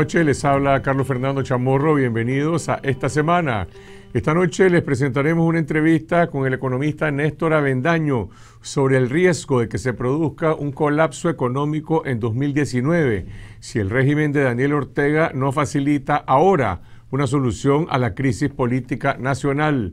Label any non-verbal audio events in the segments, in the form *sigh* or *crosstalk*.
noche les habla Carlos Fernando Chamorro, bienvenidos a esta semana. Esta noche les presentaremos una entrevista con el economista Néstor Avendaño sobre el riesgo de que se produzca un colapso económico en 2019 si el régimen de Daniel Ortega no facilita ahora una solución a la crisis política nacional.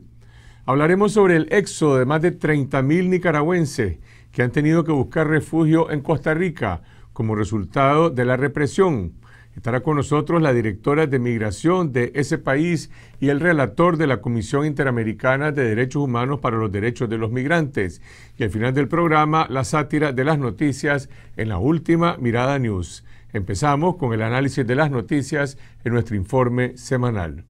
Hablaremos sobre el éxodo de más de 30.000 nicaragüenses que han tenido que buscar refugio en Costa Rica como resultado de la represión. Estará con nosotros la directora de migración de ese país y el relator de la Comisión Interamericana de Derechos Humanos para los Derechos de los Migrantes. Y al final del programa, la sátira de las noticias en la última Mirada News. Empezamos con el análisis de las noticias en nuestro informe semanal.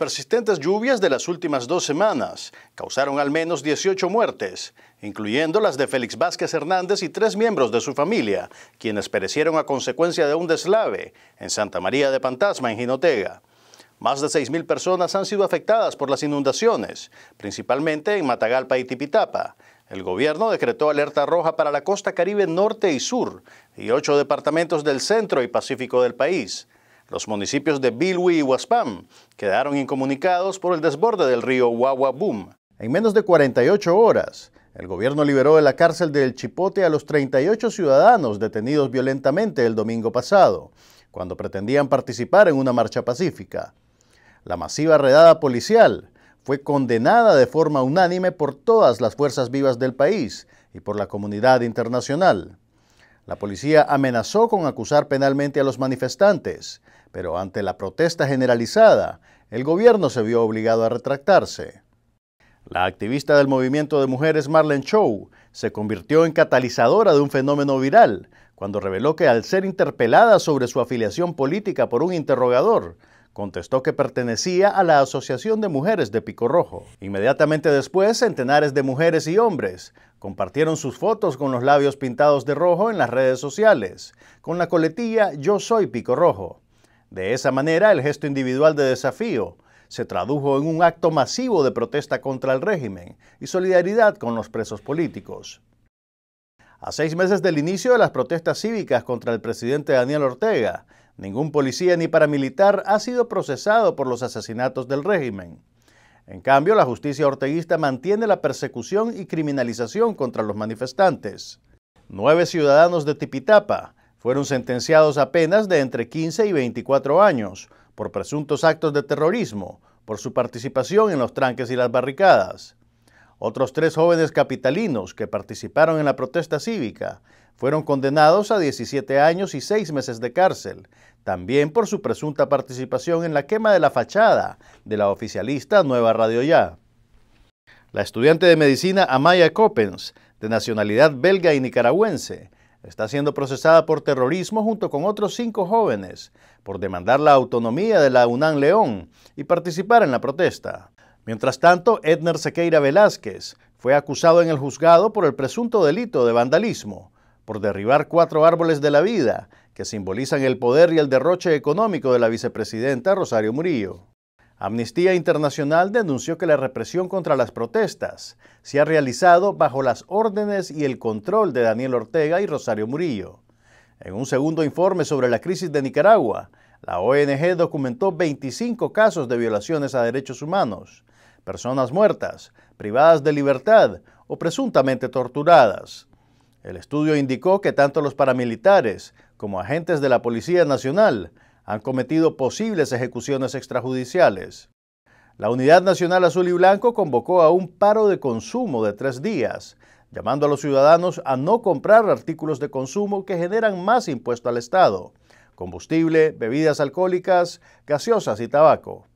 persistentes lluvias de las últimas dos semanas causaron al menos 18 muertes, incluyendo las de Félix Vázquez Hernández y tres miembros de su familia, quienes perecieron a consecuencia de un deslave en Santa María de Pantasma, en Jinotega. Más de 6.000 personas han sido afectadas por las inundaciones, principalmente en Matagalpa y Tipitapa. El gobierno decretó alerta roja para la costa caribe norte y sur y ocho departamentos del centro y pacífico del país. Los municipios de Bilwi y Huaspam quedaron incomunicados por el desborde del río Huahuabum. En menos de 48 horas, el gobierno liberó de la cárcel del Chipote a los 38 ciudadanos detenidos violentamente el domingo pasado, cuando pretendían participar en una marcha pacífica. La masiva redada policial fue condenada de forma unánime por todas las fuerzas vivas del país y por la comunidad internacional. La policía amenazó con acusar penalmente a los manifestantes pero ante la protesta generalizada, el gobierno se vio obligado a retractarse. La activista del movimiento de mujeres Marlene Chow se convirtió en catalizadora de un fenómeno viral cuando reveló que al ser interpelada sobre su afiliación política por un interrogador, contestó que pertenecía a la Asociación de Mujeres de Pico Rojo. Inmediatamente después, centenares de mujeres y hombres compartieron sus fotos con los labios pintados de rojo en las redes sociales, con la coletilla Yo soy Pico Rojo. De esa manera, el gesto individual de desafío se tradujo en un acto masivo de protesta contra el régimen y solidaridad con los presos políticos. A seis meses del inicio de las protestas cívicas contra el presidente Daniel Ortega, ningún policía ni paramilitar ha sido procesado por los asesinatos del régimen. En cambio, la justicia orteguista mantiene la persecución y criminalización contra los manifestantes. Nueve ciudadanos de Tipitapa, fueron sentenciados a penas de entre 15 y 24 años por presuntos actos de terrorismo, por su participación en los tranques y las barricadas. Otros tres jóvenes capitalinos que participaron en la protesta cívica fueron condenados a 17 años y 6 meses de cárcel, también por su presunta participación en la quema de la fachada de la oficialista Nueva Radio Ya. La estudiante de medicina Amaya Coppens, de nacionalidad belga y nicaragüense, está siendo procesada por terrorismo junto con otros cinco jóvenes por demandar la autonomía de la Unan León y participar en la protesta. Mientras tanto, Edner Sequeira Velázquez fue acusado en el juzgado por el presunto delito de vandalismo, por derribar cuatro árboles de la vida que simbolizan el poder y el derroche económico de la vicepresidenta Rosario Murillo. Amnistía Internacional denunció que la represión contra las protestas se ha realizado bajo las órdenes y el control de Daniel Ortega y Rosario Murillo. En un segundo informe sobre la crisis de Nicaragua, la ONG documentó 25 casos de violaciones a derechos humanos, personas muertas, privadas de libertad o presuntamente torturadas. El estudio indicó que tanto los paramilitares como agentes de la Policía Nacional han cometido posibles ejecuciones extrajudiciales. La Unidad Nacional Azul y Blanco convocó a un paro de consumo de tres días, llamando a los ciudadanos a no comprar artículos de consumo que generan más impuesto al Estado, combustible, bebidas alcohólicas, gaseosas y tabaco.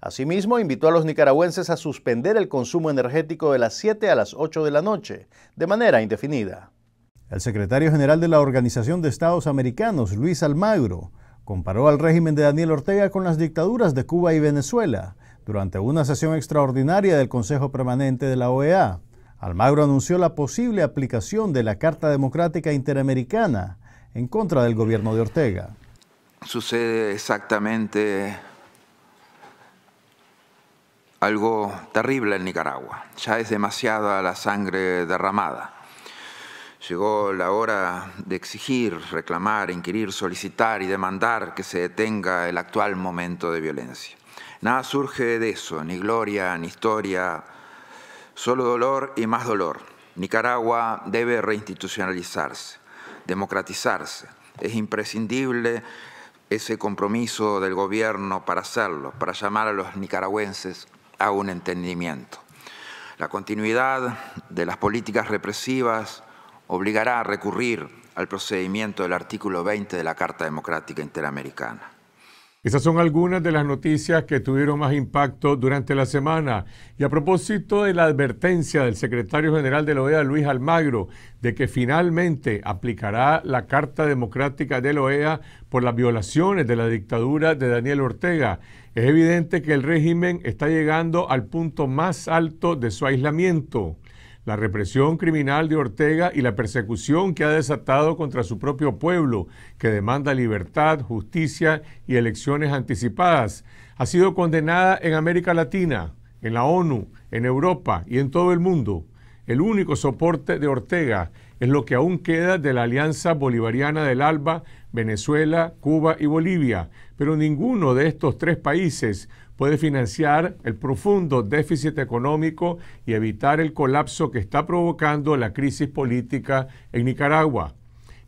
Asimismo, invitó a los nicaragüenses a suspender el consumo energético de las 7 a las 8 de la noche, de manera indefinida. El secretario general de la Organización de Estados Americanos, Luis Almagro, comparó al régimen de Daniel Ortega con las dictaduras de Cuba y Venezuela durante una sesión extraordinaria del Consejo Permanente de la OEA. Almagro anunció la posible aplicación de la Carta Democrática Interamericana en contra del gobierno de Ortega. Sucede exactamente algo terrible en Nicaragua. Ya es demasiada la sangre derramada. Llegó la hora de exigir, reclamar, inquirir, solicitar y demandar que se detenga el actual momento de violencia. Nada surge de eso, ni gloria, ni historia, solo dolor y más dolor. Nicaragua debe reinstitucionalizarse, democratizarse. Es imprescindible ese compromiso del gobierno para hacerlo, para llamar a los nicaragüenses a un entendimiento. La continuidad de las políticas represivas obligará a recurrir al procedimiento del artículo 20 de la Carta Democrática Interamericana. Esas son algunas de las noticias que tuvieron más impacto durante la semana. Y a propósito de la advertencia del secretario general de la OEA, Luis Almagro, de que finalmente aplicará la Carta Democrática de la OEA por las violaciones de la dictadura de Daniel Ortega, es evidente que el régimen está llegando al punto más alto de su aislamiento la represión criminal de Ortega y la persecución que ha desatado contra su propio pueblo, que demanda libertad, justicia y elecciones anticipadas. Ha sido condenada en América Latina, en la ONU, en Europa y en todo el mundo. El único soporte de Ortega es lo que aún queda de la Alianza Bolivariana del ALBA, Venezuela, Cuba y Bolivia, pero ninguno de estos tres países puede financiar el profundo déficit económico y evitar el colapso que está provocando la crisis política en Nicaragua.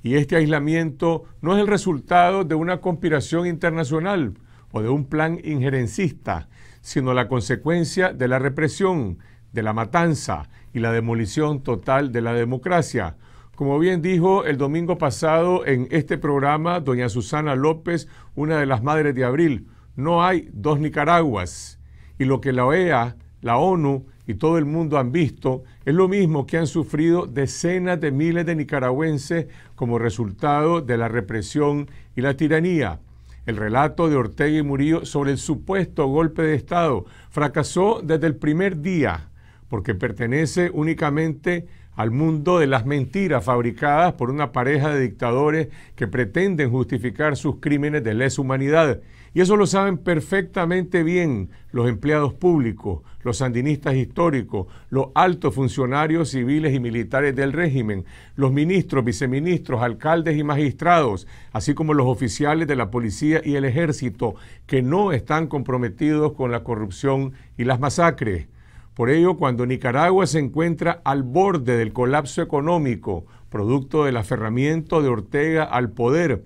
Y este aislamiento no es el resultado de una conspiración internacional o de un plan injerencista, sino la consecuencia de la represión, de la matanza y la demolición total de la democracia. Como bien dijo el domingo pasado en este programa doña Susana López, una de las madres de abril, no hay dos Nicaraguas. Y lo que la OEA, la ONU y todo el mundo han visto es lo mismo que han sufrido decenas de miles de nicaragüenses como resultado de la represión y la tiranía. El relato de Ortega y Murillo sobre el supuesto golpe de Estado fracasó desde el primer día porque pertenece únicamente al mundo de las mentiras fabricadas por una pareja de dictadores que pretenden justificar sus crímenes de lesa humanidad. Y eso lo saben perfectamente bien los empleados públicos, los sandinistas históricos, los altos funcionarios civiles y militares del régimen, los ministros, viceministros, alcaldes y magistrados, así como los oficiales de la policía y el ejército, que no están comprometidos con la corrupción y las masacres. Por ello, cuando Nicaragua se encuentra al borde del colapso económico, producto del aferramiento de Ortega al poder,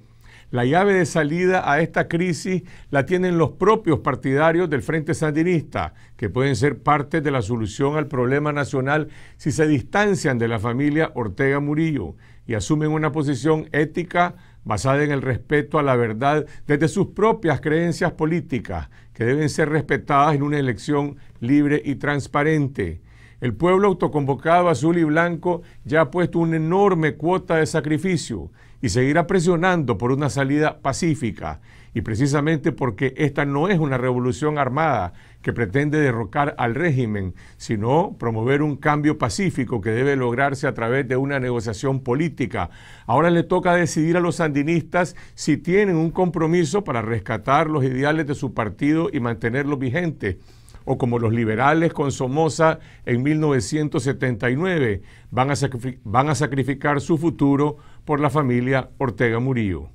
la llave de salida a esta crisis la tienen los propios partidarios del Frente Sandinista, que pueden ser parte de la solución al problema nacional si se distancian de la familia Ortega Murillo y asumen una posición ética, basada en el respeto a la verdad desde sus propias creencias políticas, que deben ser respetadas en una elección libre y transparente. El pueblo autoconvocado azul y blanco ya ha puesto una enorme cuota de sacrificio y seguirá presionando por una salida pacífica, y precisamente porque esta no es una revolución armada que pretende derrocar al régimen, sino promover un cambio pacífico que debe lograrse a través de una negociación política. Ahora le toca decidir a los sandinistas si tienen un compromiso para rescatar los ideales de su partido y mantenerlos vigentes o como los liberales con Somoza en 1979, van a, van a sacrificar su futuro por la familia Ortega Murillo.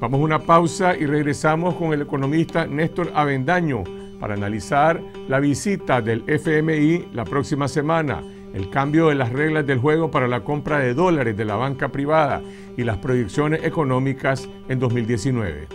Vamos a una pausa y regresamos con el economista Néstor Avendaño para analizar la visita del FMI la próxima semana, el cambio de las reglas del juego para la compra de dólares de la banca privada y las proyecciones económicas en 2019.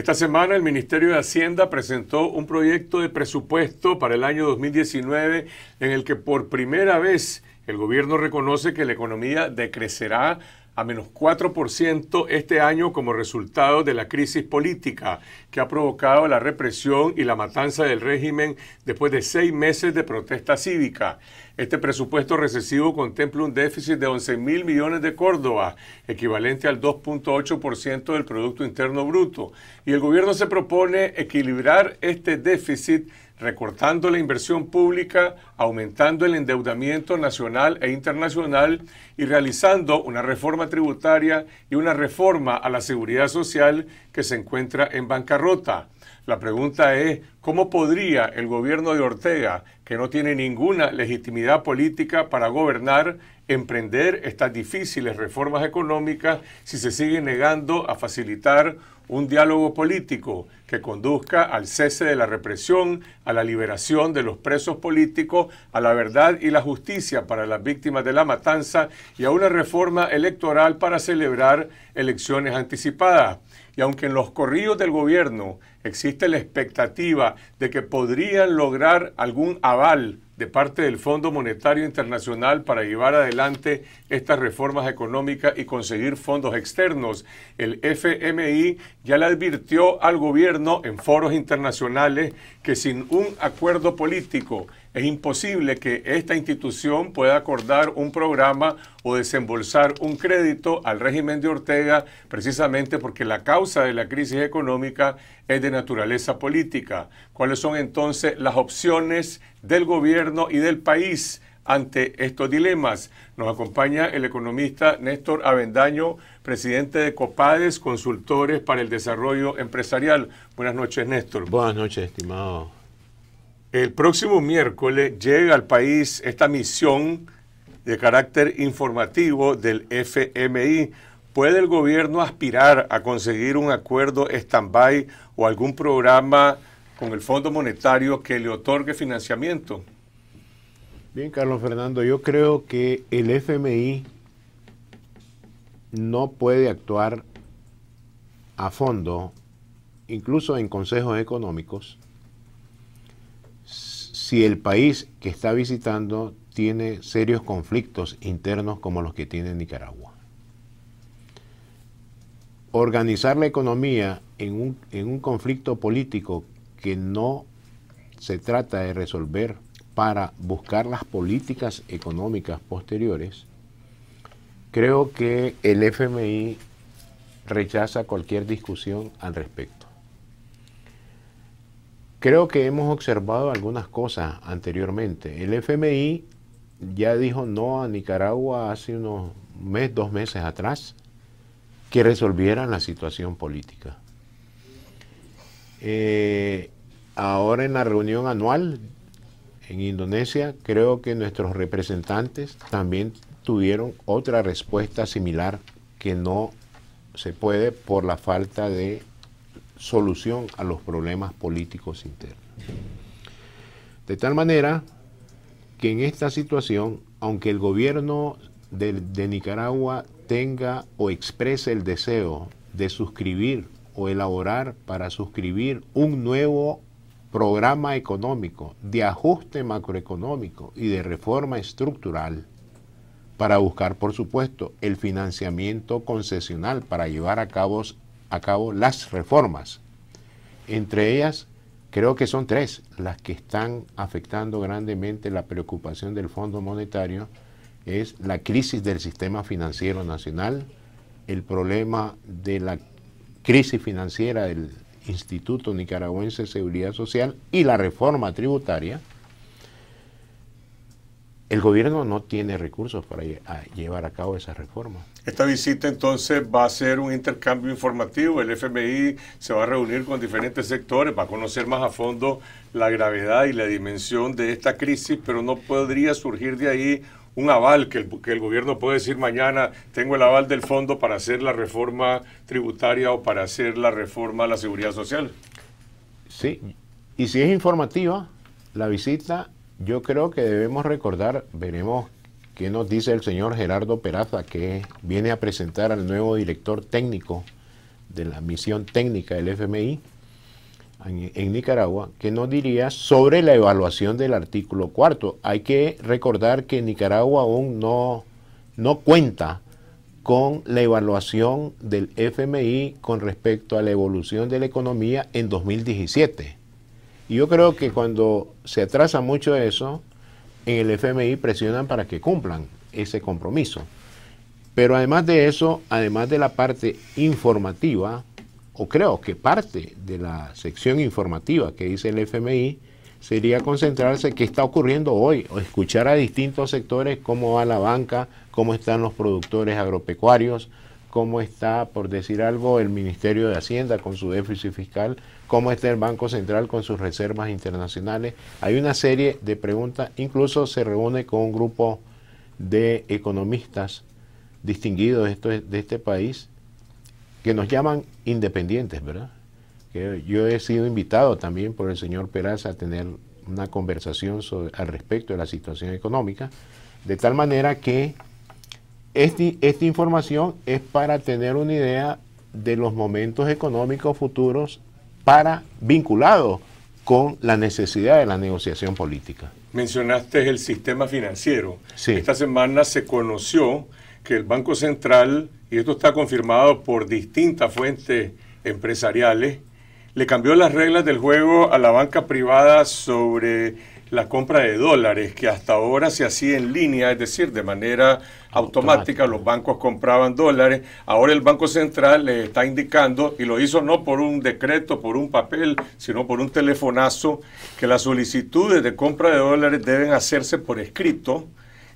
Esta semana el Ministerio de Hacienda presentó un proyecto de presupuesto para el año 2019 en el que por primera vez el gobierno reconoce que la economía decrecerá a menos 4% este año como resultado de la crisis política que ha provocado la represión y la matanza del régimen después de seis meses de protesta cívica. Este presupuesto recesivo contempla un déficit de 11 mil millones de Córdoba, equivalente al 2.8% del Producto Interno Bruto, y el gobierno se propone equilibrar este déficit recortando la inversión pública, aumentando el endeudamiento nacional e internacional y realizando una reforma tributaria y una reforma a la seguridad social que se encuentra en bancarrota. La pregunta es, ¿cómo podría el gobierno de Ortega, que no tiene ninguna legitimidad política para gobernar, emprender estas difíciles reformas económicas si se sigue negando a facilitar un diálogo político? que conduzca al cese de la represión, a la liberación de los presos políticos, a la verdad y la justicia para las víctimas de la matanza y a una reforma electoral para celebrar elecciones anticipadas. Y aunque en los corrillos del gobierno existe la expectativa de que podrían lograr algún aval de parte del Fondo Monetario Internacional para llevar adelante estas reformas económicas y conseguir fondos externos. El FMI ya le advirtió al gobierno en foros internacionales que sin un acuerdo político es imposible que esta institución pueda acordar un programa o desembolsar un crédito al régimen de Ortega precisamente porque la causa de la crisis económica es de naturaleza política. ¿Cuáles son entonces las opciones del gobierno y del país? ante estos dilemas. Nos acompaña el economista Néstor Avendaño, presidente de Copades, consultores para el desarrollo empresarial. Buenas noches, Néstor. Buenas noches, estimado el próximo miércoles llega al país esta misión de carácter informativo del FMI. ¿Puede el gobierno aspirar a conseguir un acuerdo stand-by o algún programa con el Fondo Monetario que le otorgue financiamiento? Bien, Carlos Fernando, yo creo que el FMI no puede actuar a fondo, incluso en consejos económicos, si el país que está visitando tiene serios conflictos internos como los que tiene Nicaragua. Organizar la economía en un, en un conflicto político que no se trata de resolver para buscar las políticas económicas posteriores, creo que el FMI rechaza cualquier discusión al respecto. Creo que hemos observado algunas cosas anteriormente. El FMI ya dijo no a Nicaragua hace unos mes, dos meses atrás, que resolvieran la situación política. Eh, ahora en la reunión anual en Indonesia, creo que nuestros representantes también tuvieron otra respuesta similar que no se puede por la falta de solución a los problemas políticos internos. De tal manera que en esta situación, aunque el gobierno de, Nicaragua tenga o exprese el deseo de suscribir o elaborar para suscribir un nuevo programa económico de ajuste macroeconómico y de reforma estructural para buscar, por supuesto, el financiamiento concesional para llevar a cabo a cabo las reformas. Entre ellas, creo que son tres las que están afectando grandemente la preocupación del Fondo Monetario, es la crisis del sistema financiero nacional, el problema de la crisis financiera del Instituto Nicaragüense de Seguridad Social y la reforma tributaria, el gobierno no tiene recursos para llevar a cabo esa reforma. Esta visita entonces va a ser un intercambio informativo. El FMI se va a reunir con diferentes sectores para conocer más a fondo la gravedad y la dimensión de esta crisis, pero no podría surgir de ahí un aval que el, que el gobierno puede decir mañana, tengo el aval del fondo para hacer la reforma tributaria o para hacer la reforma a la seguridad social. Sí, y si es informativa, la visita yo creo que debemos recordar, veremos qué nos dice el señor Gerardo Peraza, que viene a presentar al nuevo director técnico de la misión técnica del FMI en, Nicaragua, que nos diría sobre la evaluación del artículo cuarto. Hay que recordar que Nicaragua aún no, no cuenta con la evaluación del FMI con respecto a la evolución de la economía en 2017. Y yo creo que cuando se atrasa mucho eso, en el FMI presionan para que cumplan ese compromiso. Pero además de eso, además de la parte informativa, o creo que parte de la sección informativa que dice el FMI, sería concentrarse en qué está ocurriendo hoy, o escuchar a distintos sectores cómo va la banca, cómo están los productores agropecuarios, cómo está, por decir algo, el Ministerio de Hacienda con su déficit fiscal, cómo está el Banco Central con sus reservas internacionales. Hay una serie de preguntas, incluso se reúne con un grupo de economistas distinguidos de, este país que nos llaman independientes, ¿verdad? Que yo he sido invitado también por el señor Peraza a tener una conversación al respecto de la situación económica, de tal manera que este, esta información es para tener una idea de los momentos económicos futuros para vinculados con la necesidad de la negociación política. Mencionaste el sistema financiero. Esta semana se conoció que el Banco Central, y esto está confirmado por distintas fuentes empresariales, le cambió las reglas del juego a la banca privada sobre la compra de dólares, que hasta ahora se hacía en línea, es decir, de manera automática, los bancos compraban dólares, ahora el Banco Central le está indicando, y lo hizo no por un decreto, por un papel, sino por un telefonazo, que las solicitudes de compra de dólares deben hacerse por escrito,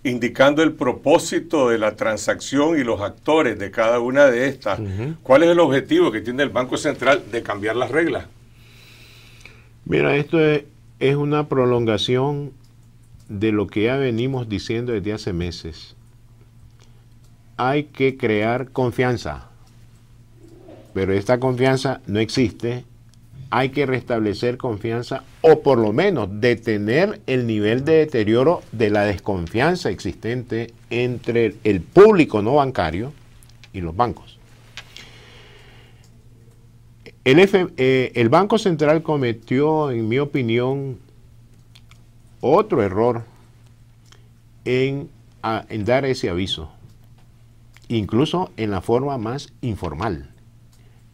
indicando el propósito de la transacción y los actores de cada una de estas. ¿Cuál es el objetivo que tiene el Banco Central de cambiar las reglas? Mira, esto es una prolongación de lo que ya venimos diciendo desde hace meses hay que crear confianza. Pero esta confianza no existe. Hay que restablecer confianza o por lo menos detener el nivel de deterioro de la desconfianza existente entre el público no bancario y los bancos. El, eh, Banco Central cometió, en mi opinión, otro error en dar ese aviso incluso en la forma más informal.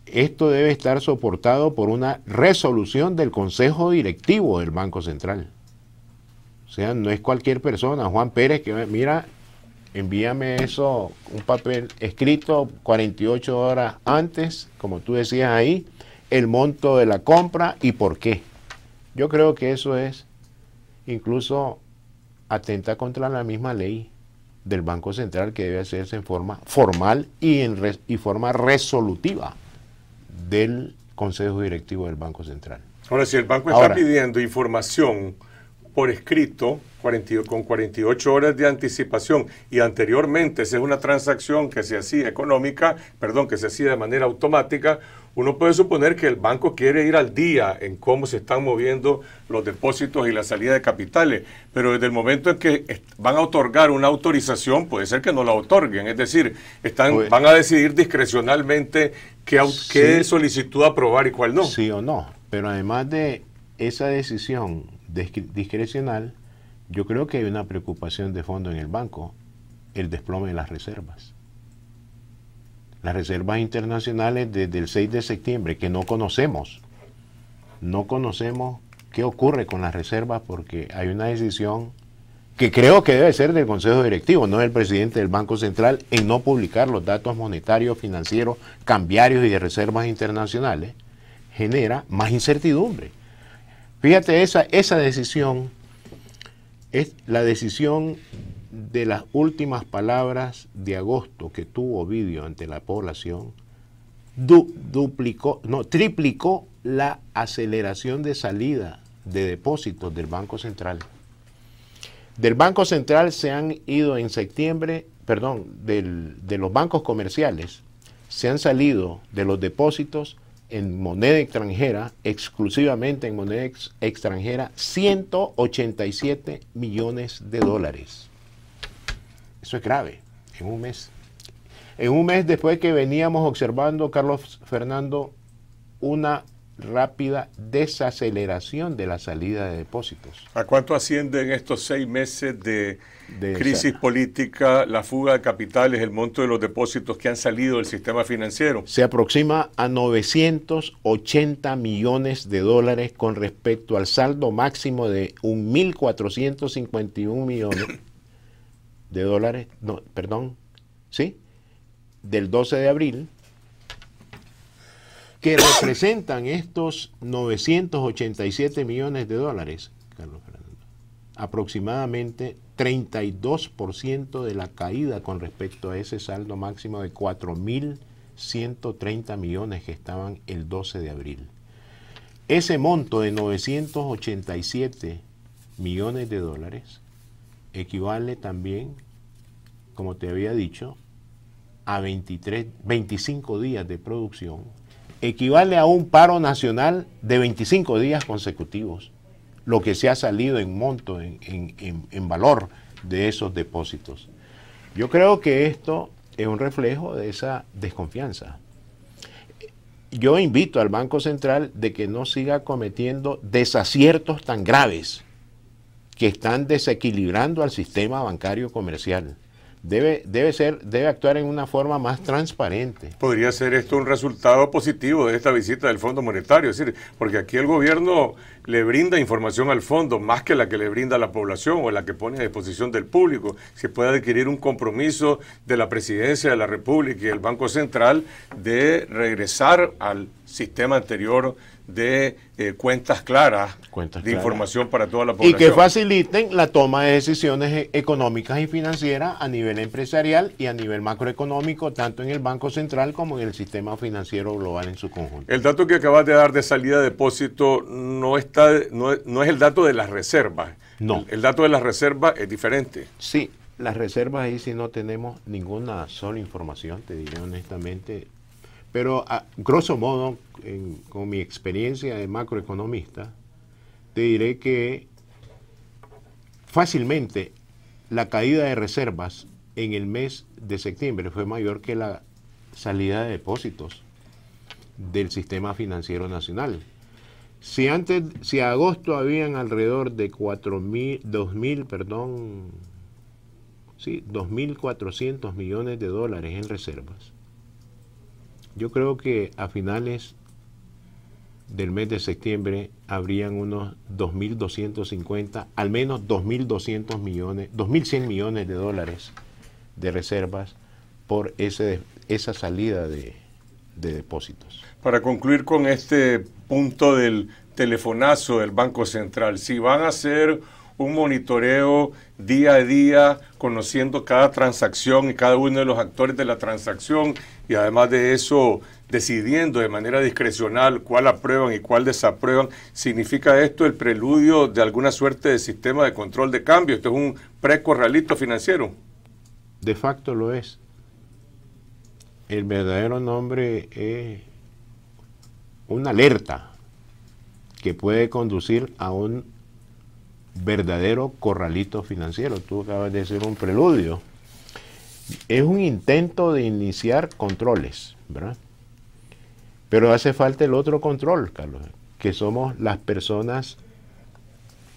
Esto debe estar soportado por una resolución del Consejo Directivo del Banco Central. O sea, no es cualquier persona, Juan Pérez, que mira, envíame eso, un papel escrito 48 horas antes, como tú decías ahí, el monto de la compra y por qué. Yo creo que eso es incluso atenta contra la misma ley del Banco Central que debe hacerse en forma formal y en y forma resolutiva del Consejo Directivo del Banco Central. Ahora, si el banco está pidiendo información por escrito con 48 horas de anticipación y anteriormente, esa es una transacción que se hacía económica, perdón, que se hacía de manera automática, uno puede suponer que el banco quiere ir al día en cómo se están moviendo los depósitos y la salida de capitales, pero desde el momento en que van a otorgar una autorización, puede ser que no la otorguen, es decir, están, pues van a decidir discrecionalmente qué solicitud aprobar y cuál no. Sí o no, pero además de esa decisión discrecional, yo creo que hay una preocupación de fondo en el banco, el desplome de las reservas. Las reservas internacionales desde el 6 de septiembre, que no conocemos, no conocemos qué ocurre con las reservas porque hay una decisión que creo que debe ser del Consejo Directivo, no del presidente del Banco Central, en no publicar los datos monetarios, financieros, cambiarios y de reservas internacionales, genera más incertidumbre. Fíjate, esa, esa decisión es la decisión de las últimas palabras de agosto que tuvo Ovidio ante la población, duplicó, no, triplicó la aceleración de salida de depósitos del Banco Central. Del Banco Central se han ido en septiembre, perdón, de los bancos comerciales, se han salido de los depósitos en moneda extranjera, exclusivamente en moneda extranjera, 187 millones de dólares. Eso es grave, en un mes. En un mes después que veníamos observando, Carlos Fernando, una rápida desaceleración de la salida de depósitos. ¿A cuánto asciende en estos seis meses de, crisis política la fuga de capitales, el monto de los depósitos que han salido del sistema financiero? Se aproxima a 980 millones de dólares con respecto al saldo máximo de 1.451 millones de dólares, no, perdón, ¿sí? Del 12 de abril que representan estos 987 millones de dólares, Carlos Fernando, aproximadamente 32% de la caída con respecto a ese saldo máximo de 4.130 millones que estaban el 12 de abril. Ese monto de 987 millones de dólares equivale también, como te había dicho, a 23, 25 días de producción equivale a un paro nacional de 25 días consecutivos, lo que se ha salido en monto, en, valor de esos depósitos. Yo creo que esto es un reflejo de esa desconfianza. Yo invito al Banco Central de que no siga cometiendo desaciertos tan graves que están desequilibrando al sistema bancario comercial debe, ser, debe actuar en una forma más transparente. Podría ser esto un resultado positivo de esta visita del Fondo Monetario, es decir, porque aquí el gobierno le brinda información al fondo más que la que le brinda a la población o la que pone a disposición del público. Se puede adquirir un compromiso de la Presidencia de la República y el Banco Central de regresar al sistema anterior de eh, cuentas claras de información para toda la población. Y que faciliten la toma de decisiones e-, económicas y financieras a nivel empresarial y a nivel macroeconómico, tanto en el Banco Central como en el sistema financiero global en su conjunto. El dato que acabas de dar de salida de depósito no, está, no, es el dato de las reservas. No. El, dato de las reservas es diferente. Sí, las reservas ahí si no tenemos ninguna sola información, te diré honestamente, pero a, ah, grosso modo, con mi experiencia de macroeconomista, te diré que fácilmente la caída de reservas en el mes de septiembre fue mayor que la salida de depósitos del sistema financiero nacional. Si antes, si a agosto habían alrededor de perdón, 2.400 millones de dólares en reservas, yo creo que a finales del mes de septiembre habrían unos 2.250, al menos 2.200 millones, 2.100 millones de dólares de reservas por ese, esa salida de, de depósitos. Para concluir con este punto del telefonazo del Banco Central, si van a hacer un monitoreo día a día, conociendo cada transacción y cada uno de los actores de la transacción y además de eso decidiendo de manera discrecional cuál aprueban y cuál desaprueban, significa esto el preludio de alguna suerte de sistema de control de cambio. Esto es un precorralito financiero. De facto lo es. El verdadero nombre es una alerta que puede conducir a un verdadero corralito financiero. Tú acabas de decir un preludio es un intento de iniciar controles, ¿verdad? Pero hace falta el otro control, Carlos, que somos las personas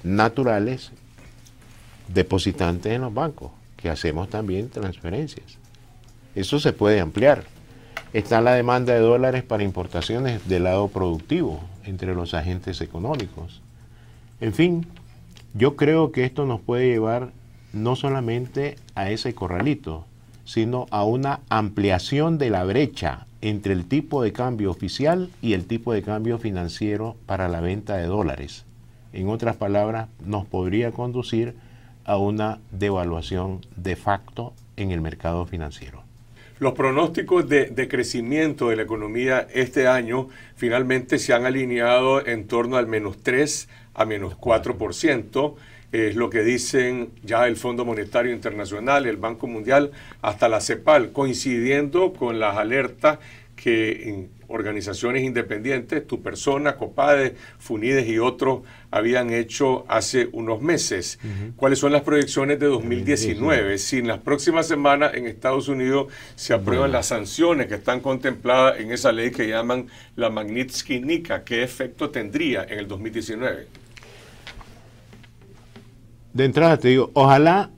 naturales depositantes en los bancos, que hacemos también transferencias. Eso se puede ampliar. Está la demanda de dólares para importaciones del lado productivo entre los agentes económicos. En fin, yo creo que esto nos puede llevar no solamente a ese corralito, sino a una ampliación de la brecha entre el tipo de cambio oficial y el tipo de cambio financiero para la venta de dólares. En otras palabras, nos podría conducir a una devaluación de facto en el mercado financiero. Los pronósticos de, crecimiento de la economía este año finalmente se han alineado en torno al menos 3 a menos 4% es lo que dicen ya el Fondo Monetario Internacional, el Banco Mundial, hasta la CEPAL, coincidiendo con las alertas que organizaciones independientes, tu persona, COPADE, FUNIDES y otros habían hecho hace unos meses. ¿Cuáles son las proyecciones de 2019? Si en las próximas semanas en Estados Unidos se aprueban las sanciones que están contempladas en esa ley que llaman la magnitsky nika ¿qué efecto tendría en el 2019? de entrada te digo, ojalá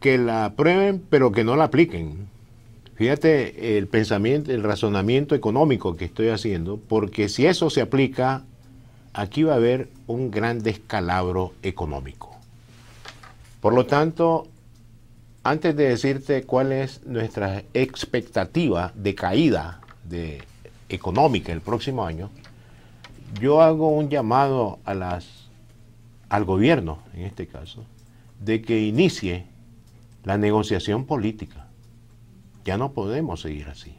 que la aprueben, pero que no la apliquen. Fíjate el pensamiento, el razonamiento económico que estoy haciendo, porque si eso se aplica, aquí va a haber un gran descalabro económico. Por lo tanto, antes de decirte cuál es nuestra expectativa de caída económica el próximo año, yo hago un llamado a las al gobierno, en este caso, de que inicie la negociación política. Ya no podemos seguir así.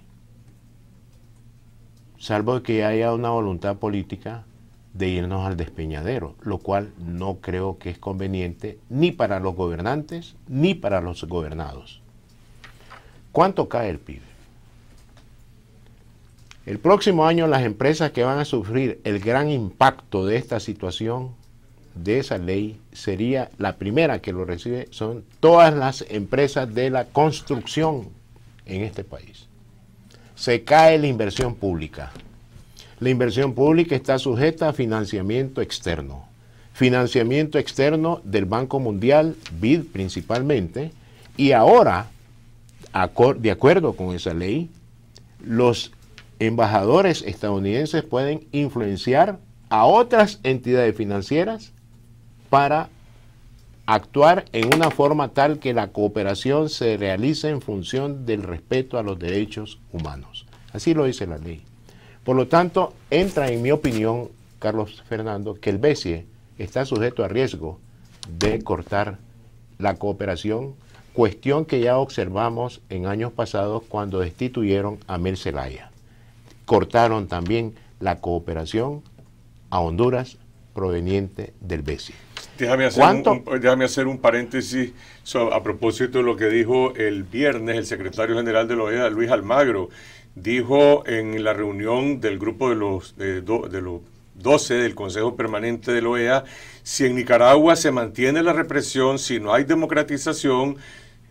Salvo que haya una voluntad política de irnos al despeñadero, lo cual no creo que es conveniente ni para los gobernantes ni para los gobernados. ¿Cuánto cae el PIB? El próximo año las empresas que van a sufrir el gran impacto de esta situación de esa ley sería la primera que lo recibe son todas las empresas de la construcción en este país. Se cae la inversión pública. La inversión pública está sujeta a financiamiento externo. Financiamiento externo del Banco Mundial, BID principalmente, y ahora, de acuerdo con esa ley, los embajadores estadounidenses pueden influenciar a otras entidades financieras para actuar en una forma tal que la cooperación se realice en función del respeto a los derechos humanos. Así lo dice la ley. Por lo tanto, entra en mi opinión, Carlos Fernando, que el BESIE está sujeto a riesgo de cortar la cooperación, cuestión que ya observamos en años pasados cuando destituyeron a Mel Cortaron también la cooperación a Honduras proveniente del BESIE. Déjame hacer, Un, paréntesis a propósito de lo que dijo el viernes el secretario general de la OEA, Luis Almagro. Dijo en la reunión del grupo de los, de, de los 12 del Consejo Permanente de la OEA, si en Nicaragua se mantiene la represión, si no hay democratización,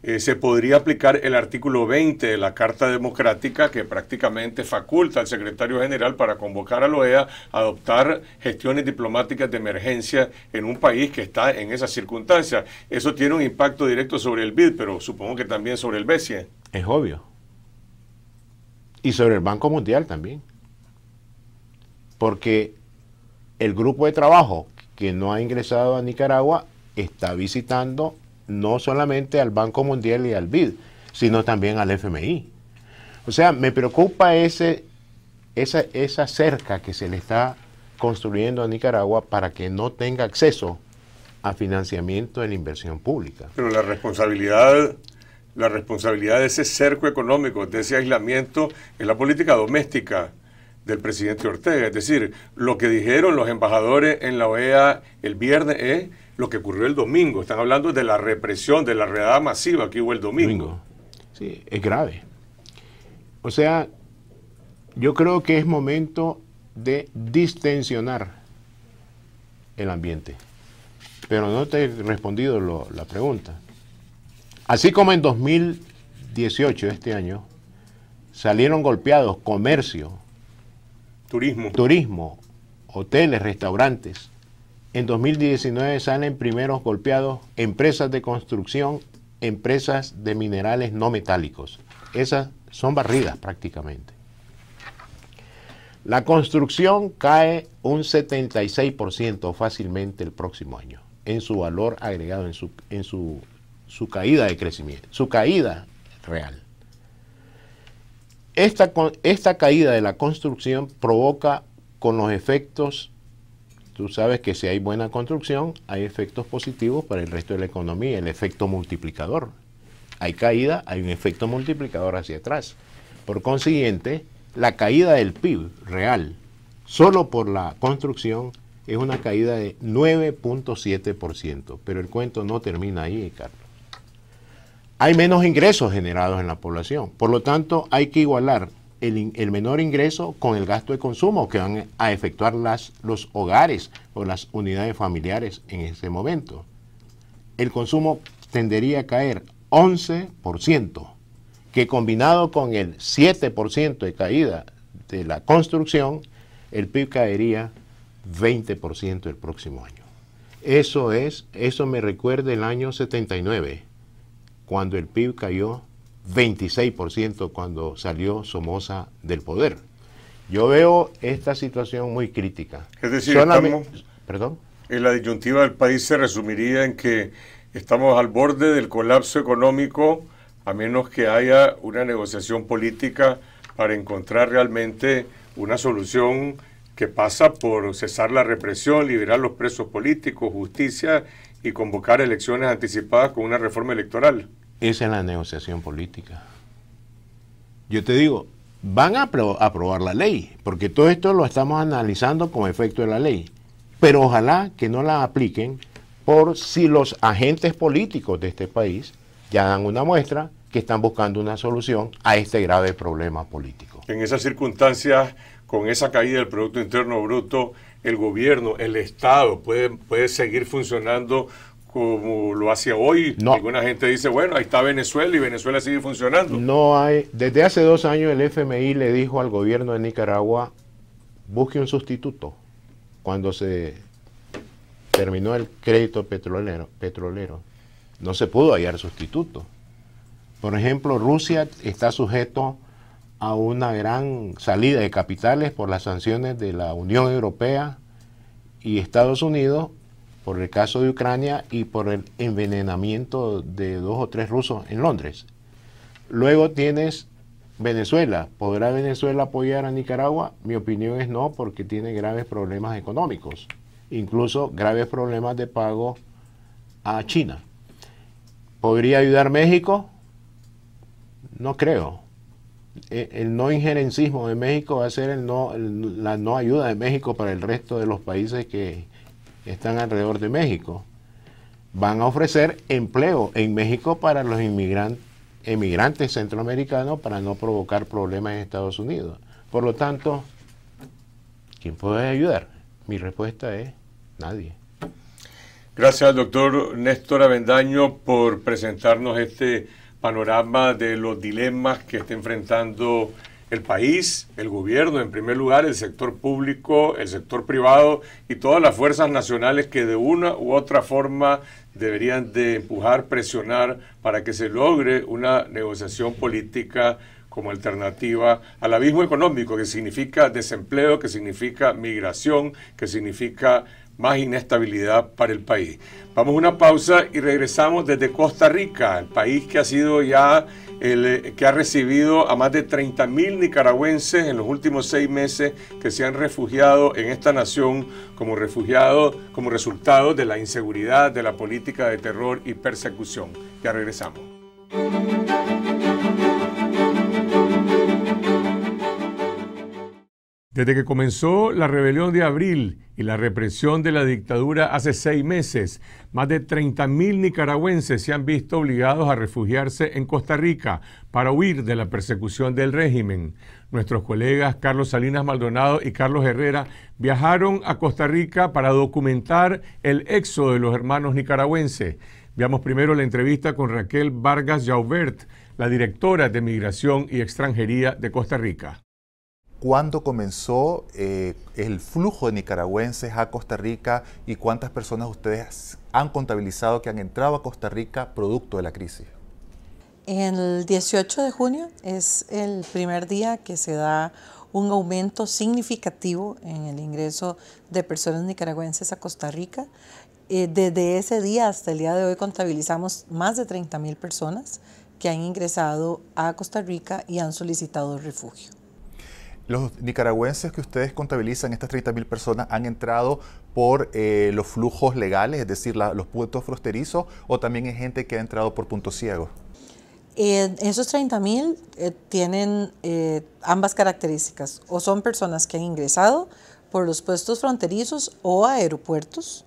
eh, se podría aplicar el artículo 20 de la Carta Democrática que prácticamente faculta al secretario general para convocar a la OEA a adoptar gestiones diplomáticas de emergencia en un país que está en esas circunstancias. Eso tiene un impacto directo sobre el BID, pero supongo que también sobre el BESIE. Es obvio. Y sobre el Banco Mundial también. Porque el grupo de trabajo que no ha ingresado a Nicaragua está visitando no solamente al Banco Mundial y al BID, sino también al FMI. O sea, me preocupa ese, esa, esa cerca que se le está construyendo a Nicaragua para que no tenga acceso a financiamiento en inversión pública. Pero la responsabilidad, la responsabilidad de ese cerco económico, de ese aislamiento, es la política doméstica del presidente Ortega. Es decir, lo que dijeron los embajadores en la OEA el viernes es lo que ocurrió el domingo. Están hablando de la represión, de la redada masiva que hubo el domingo. Sí, es grave. O sea, yo creo que es momento de distensionar el ambiente. Pero no te he respondido la pregunta. Así como en 2018, este año, salieron golpeados comercio, turismo, turismo hoteles, restaurantes, en 2019 salen primeros golpeados empresas de construcción, empresas de minerales no metálicos. Esas son barridas prácticamente. La construcción cae un 76% fácilmente el próximo año en su valor agregado, en su, en su, caída de crecimiento, su caída real. esta caída de la construcción provoca con los efectos tú sabes que si hay buena construcción, hay efectos positivos para el resto de la economía, el efecto multiplicador. Hay caída, hay un efecto multiplicador hacia atrás. Por consiguiente, la caída del PIB real, solo por la construcción, es una caída de 9.7%. Pero el cuento no termina ahí, Carlos. Hay menos ingresos generados en la población. Por lo tanto, hay que igualar el, menor ingreso con el gasto de consumo que van a efectuar las, los hogares o las unidades familiares en ese momento. El consumo tendería a caer 11%, que combinado con el 7% de caída de la construcción, el PIB caería 20% el próximo año. Eso es, eso me recuerda el año 79, cuando el PIB cayó 26% cuando salió Somoza del poder. Yo veo esta situación muy crítica. Es decir, ¿Perdón? En la disyuntiva del país se resumiría en que estamos al borde del colapso económico a menos que haya una negociación política para encontrar realmente una solución que pasa por cesar la represión, liberar los presos políticos, justicia y convocar elecciones anticipadas con una reforma electoral. Esa es la negociación política. Yo te digo, van a aprobar la ley, porque todo esto lo estamos analizando como efecto de la ley. Pero ojalá que no la apliquen por si los agentes políticos de este país ya dan una muestra que están buscando una solución a este grave problema político. En esas circunstancias, con esa caída del Producto Interno Bruto, el gobierno, el Estado puede, puede seguir funcionando como lo hace hoy. No. Alguna gente dice, bueno, ahí está Venezuela y Venezuela sigue funcionando. No hay, desde hace dos años el FMI le dijo al gobierno de Nicaragua, busque un sustituto. Cuando se terminó el crédito petrolero, petrolero no se pudo hallar sustituto. Por ejemplo, Rusia está sujeto a una gran salida de capitales por las sanciones de la Unión Europea y Estados Unidos por el caso de Ucrania y por el envenenamiento de dos o tres rusos en Londres. Luego tienes Venezuela. ¿Podrá Venezuela apoyar a Nicaragua? Mi opinión es no, porque tiene graves problemas económicos, incluso graves problemas de pago a China. ¿Podría ayudar México? No creo. E, el no injerencismo de México va a ser el no, la no ayuda de México para el resto de los países que, están alrededor de México, van a ofrecer empleo en México para los inmigrantes, centroamericanos para no provocar problemas en Estados Unidos. Por lo tanto, ¿quién puede ayudar? Mi respuesta es nadie. Gracias doctor Néstor Avendaño por presentarnos este panorama de los dilemas que está enfrentando el país, el gobierno, en primer lugar, el sector público, el sector privado y todas las fuerzas nacionales que de una u otra forma deberían de empujar, presionar para que se logre una negociación política como alternativa al abismo económico que significa desempleo, que significa migración, que significa más inestabilidad para el país. Vamos a una pausa y regresamos desde Costa Rica, el país que ha sido ya el eh, que ha recibido a más de 30.000 nicaragüenses en los últimos seis meses que se han refugiado en esta nación como refugiados, como resultado de la inseguridad, de la política de terror y persecución. Ya regresamos. Desde que comenzó la rebelión de abril y la represión de la dictadura hace seis meses, más de 30.000 nicaragüenses se han visto obligados a refugiarse en Costa Rica para huir de la persecución del régimen. Nuestros colegas Carlos Salinas Maldonado y Carlos Herrera viajaron a Costa Rica para documentar el éxodo de los hermanos nicaragüenses. Veamos primero la entrevista con Raquel Vargas Jaubert, la directora de Migración y Extranjería de Costa Rica cuándo comenzó eh, el flujo de nicaragüenses a Costa Rica y cuántas personas ustedes han contabilizado que han entrado a Costa Rica producto de la crisis. El 18 de junio es el primer día que se da un aumento significativo en el ingreso de personas nicaragüenses a Costa Rica. Eh, desde ese día hasta el día de hoy contabilizamos más de 30 mil personas que han ingresado a Costa Rica y han solicitado refugio los nicaragüenses que ustedes contabilizan, estas 30.000 personas, han entrado por eh, los flujos legales, es decir, los puestos fronterizos, o también hay gente que ha entrado por puntos ciegos? Eh, esos 30.000 eh, tienen ambas características, o son personas que han ingresado por los puestos fronterizos o aeropuertos,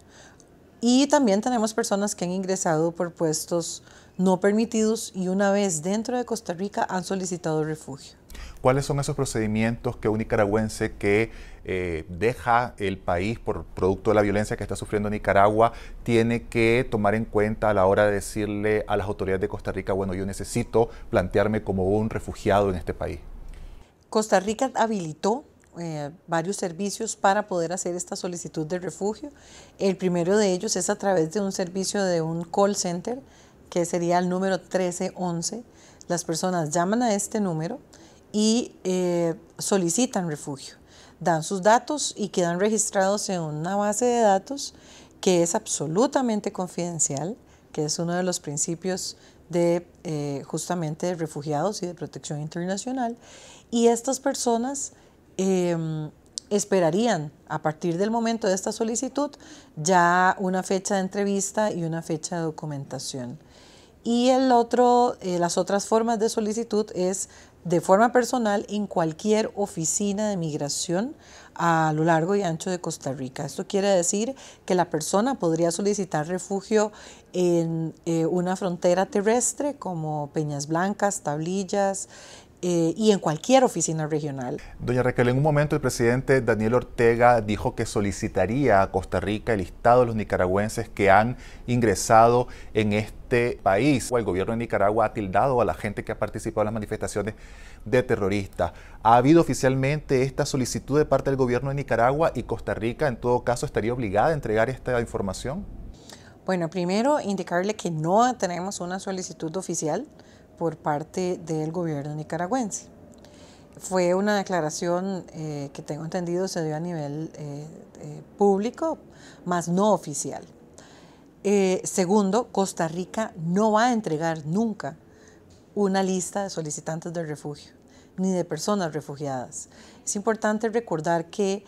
y también tenemos personas que han ingresado por puestos no permitidos y una vez dentro de Costa Rica han solicitado refugio. ¿Cuáles son esos procedimientos que un nicaragüense que eh, deja el país por producto de la violencia que está sufriendo Nicaragua tiene que tomar en cuenta a la hora de decirle a las autoridades de Costa Rica, bueno, yo necesito plantearme como un refugiado en este país? Costa Rica habilitó eh, varios servicios para poder hacer esta solicitud de refugio. El primero de ellos es a través de un servicio de un call center, que sería el número 1311. Las personas llaman a este número y eh, solicitan refugio. Dan sus datos y quedan registrados en una base de datos que es absolutamente confidencial, que es uno de los principios de eh, justamente de refugiados y de protección internacional. Y estas personas em, esperarían a partir del momento de esta solicitud ya una fecha de entrevista y una fecha de documentación. Y el otro, eh, las otras formas de solicitud es de forma personal en cualquier oficina de migración a lo largo y ancho de Costa Rica. Esto quiere decir que la persona podría solicitar refugio en eh, una frontera terrestre como Peñas Blancas, Tablillas, eh, y en cualquier oficina regional. Doña Raquel, en un momento el presidente Daniel Ortega dijo que solicitaría a Costa Rica el listado de los nicaragüenses que han ingresado en este país. O El gobierno de Nicaragua ha tildado a la gente que ha participado en las manifestaciones de terroristas. ¿Ha habido oficialmente esta solicitud de parte del gobierno de Nicaragua y Costa Rica en todo caso estaría obligada a entregar esta información? Bueno, primero indicarle que no tenemos una solicitud oficial por parte del gobierno nicaragüense. Fue una declaración eh, que tengo entendido se dio a nivel eh, eh, público, más no oficial. segundo, Costa Rica no va a entregar nunca una lista de solicitantes de refugio, ni de personas refugiadas. Es importante recordar que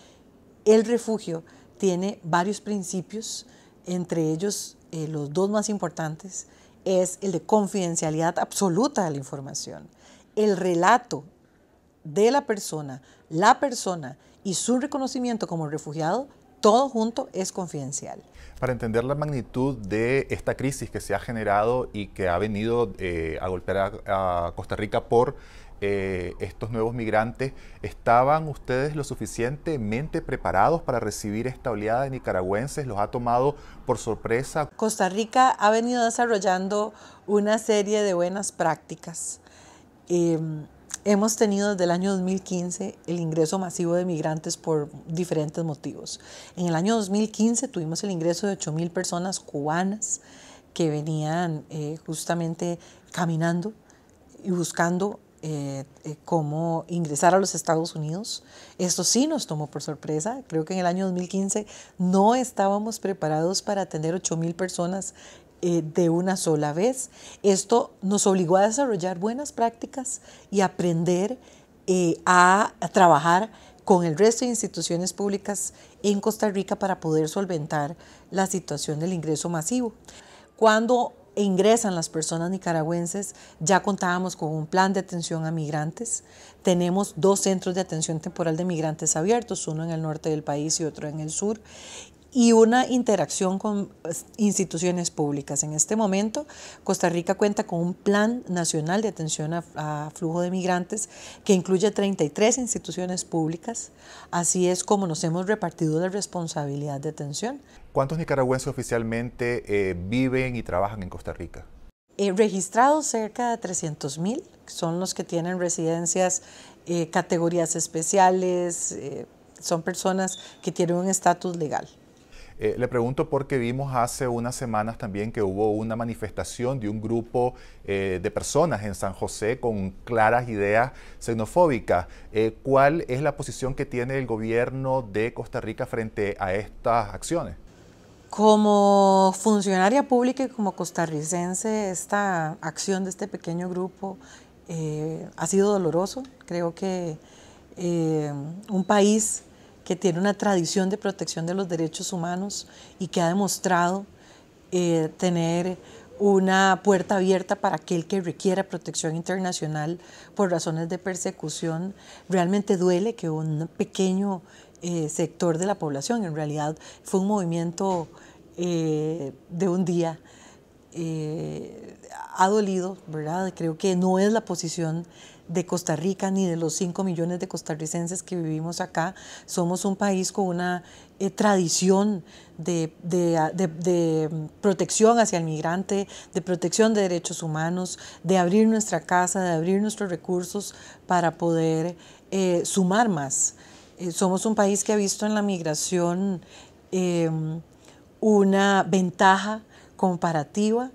el refugio tiene varios principios, entre ellos los dos más importantes, es el de confidencialidad absoluta de la información. El relato de la persona, la persona y su reconocimiento como refugiado, todo junto es confidencial. Para entender la magnitud de esta crisis que se ha generado y que ha venido eh, a golpear a Costa Rica por eh, estos nuevos migrantes, ¿estaban ustedes lo suficientemente preparados para recibir esta oleada de nicaragüenses? ¿Los ha tomado por sorpresa? Costa Rica ha venido desarrollando una serie de buenas prácticas. Em, hemos tenido desde el año 2015 el ingreso masivo de migrantes por diferentes motivos. En el año 2015 tuvimos el ingreso de 8.000 personas cubanas que venían eh, justamente caminando y buscando eh, eh, cómo ingresar a los Estados Unidos. Esto sí nos tomó por sorpresa. Creo que en el año 2015 no estábamos preparados para atender 8.000 personas eh, de una sola vez. Esto nos obligó a desarrollar buenas prácticas y aprender eh, a, a trabajar con el resto de instituciones públicas en Costa Rica para poder solventar la situación del ingreso masivo. Cuando e ingresan las personas nicaragüenses, ya contábamos con un plan de atención a migrantes. Tenemos dos centros de atención temporal de migrantes abiertos, uno en el norte del país y otro en el sur y una interacción con pues, instituciones públicas. En este momento, Costa Rica cuenta con un plan nacional de atención a, flujo de migrantes que incluye 33 instituciones públicas. Así es como nos hemos repartido la responsabilidad de atención. ¿Cuántos nicaragüenses oficialmente eh, viven y trabajan en Costa Rica? Eh, registrados cerca de 300 mil, son los que tienen residencias, eh, categorías especiales, son personas que tienen un estatus legal. Eh, le pregunto porque vimos hace unas semanas también que hubo una manifestación de un grupo eh, de personas en San José con claras ideas xenofóbicas. Eh, ¿Cuál es la posición que tiene el gobierno de Costa Rica frente a estas acciones? Como funcionaria pública y como costarricense, esta acción de este pequeño grupo ha sido doloroso. Creo que un país que tiene una tradición de protección de los derechos humanos y que ha demostrado eh, tener una puerta abierta para aquel que requiera protección internacional por razones de persecución. Realmente duele que un pequeño eh, sector de la población, en realidad fue un movimiento eh, de un día, ha dolido, ¿verdad? Creo que no es la posición de Costa Rica ni de los 5 millones de costarricenses que vivimos acá. Somos un país con una eh, tradición de, ah, mm, protección hacia el migrante, de protección de derechos humanos, de abrir nuestra casa, de abrir nuestros recursos para poder eh, sumar más. Eh, somos un país que ha visto en la migración em, una ventaja comparativa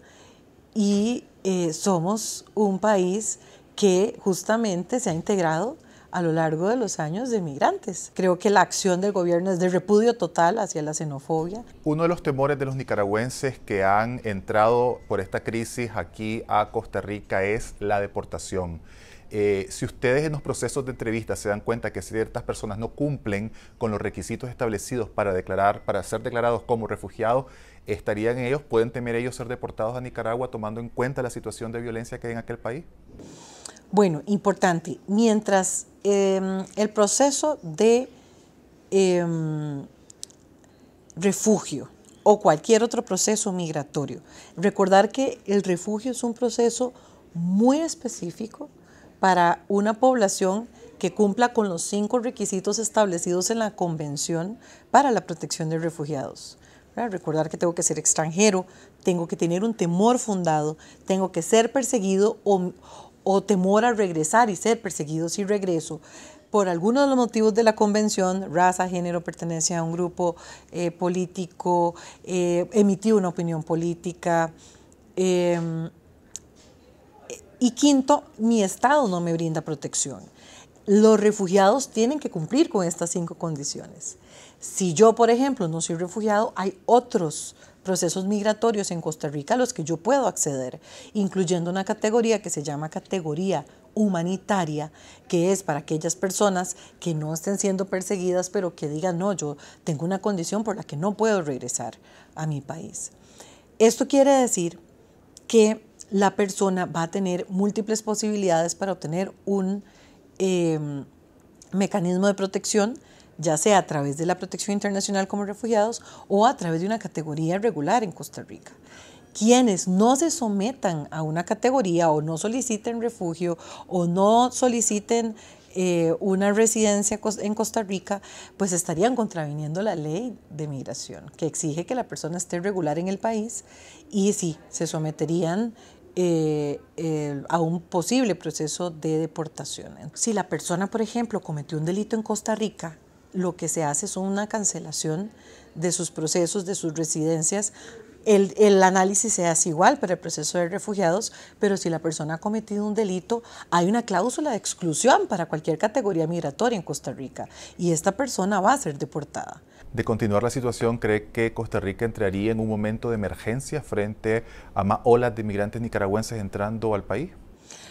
y somos un país que justamente se ha integrado a lo largo de los años de migrantes. Creo que la acción del gobierno es de repudio total hacia la xenofobia. Uno de los temores de los nicaragüenses que han entrado por esta crisis aquí a Costa Rica es la deportación. Eh, si ustedes en los procesos de entrevista se dan cuenta que ciertas personas no cumplen con los requisitos establecidos para declarar, para ser declarados como refugiados, ¿estarían ellos, pueden temer ellos ser deportados a Nicaragua tomando en cuenta la situación de violencia que hay en aquel país? Bueno, importante. Mientras em, el proceso de em, refugio o cualquier otro proceso migratorio, recordar que el refugio es un proceso muy específico para una población que cumpla con los cinco requisitos establecidos en la Convención para la Protección de Refugiados. Recordar que tengo que ser extranjero, tengo que tener un temor fundado, tengo que ser perseguido o, temor a regresar y ser perseguido si regreso por algunos de los motivos de la convención, raza, género, pertenencia a un grupo eh, político, eh, emitir una opinión política. Em, y quinto, mi Estado no me brinda protección. Los refugiados tienen que cumplir con estas cinco condiciones. Si yo, por ejemplo, no soy refugiado, hay otros procesos migratorios en Costa Rica a los que yo puedo acceder, incluyendo una categoría que se llama categoría humanitaria, que es para aquellas personas que no estén siendo perseguidas, pero que digan, no, yo tengo una condición por la que no puedo regresar a mi país. Esto quiere decir que la persona va a tener múltiples posibilidades para obtener un em, mecanismo de protección ya sea a través de la protección internacional como refugiados o a través de una categoría regular en Costa Rica. Quienes no se sometan a una categoría o no soliciten refugio o no soliciten eh, una residencia en Costa Rica, pues estarían contraviniendo la ley de migración, que exige que la persona esté regular en el país y sí, se someterían eh, eh, a un posible proceso de deportación. Si la persona, por ejemplo, cometió un delito en Costa Rica, lo que se hace es una cancelación de sus procesos, de sus residencias. El, análisis se hace igual para el proceso de refugiados, pero si la persona ha cometido un delito, hay una cláusula de exclusión para cualquier categoría migratoria en Costa Rica y esta persona va a ser deportada. De continuar la situación, ¿cree que Costa Rica entraría en un momento de emergencia frente a más olas de migrantes nicaragüenses entrando al país?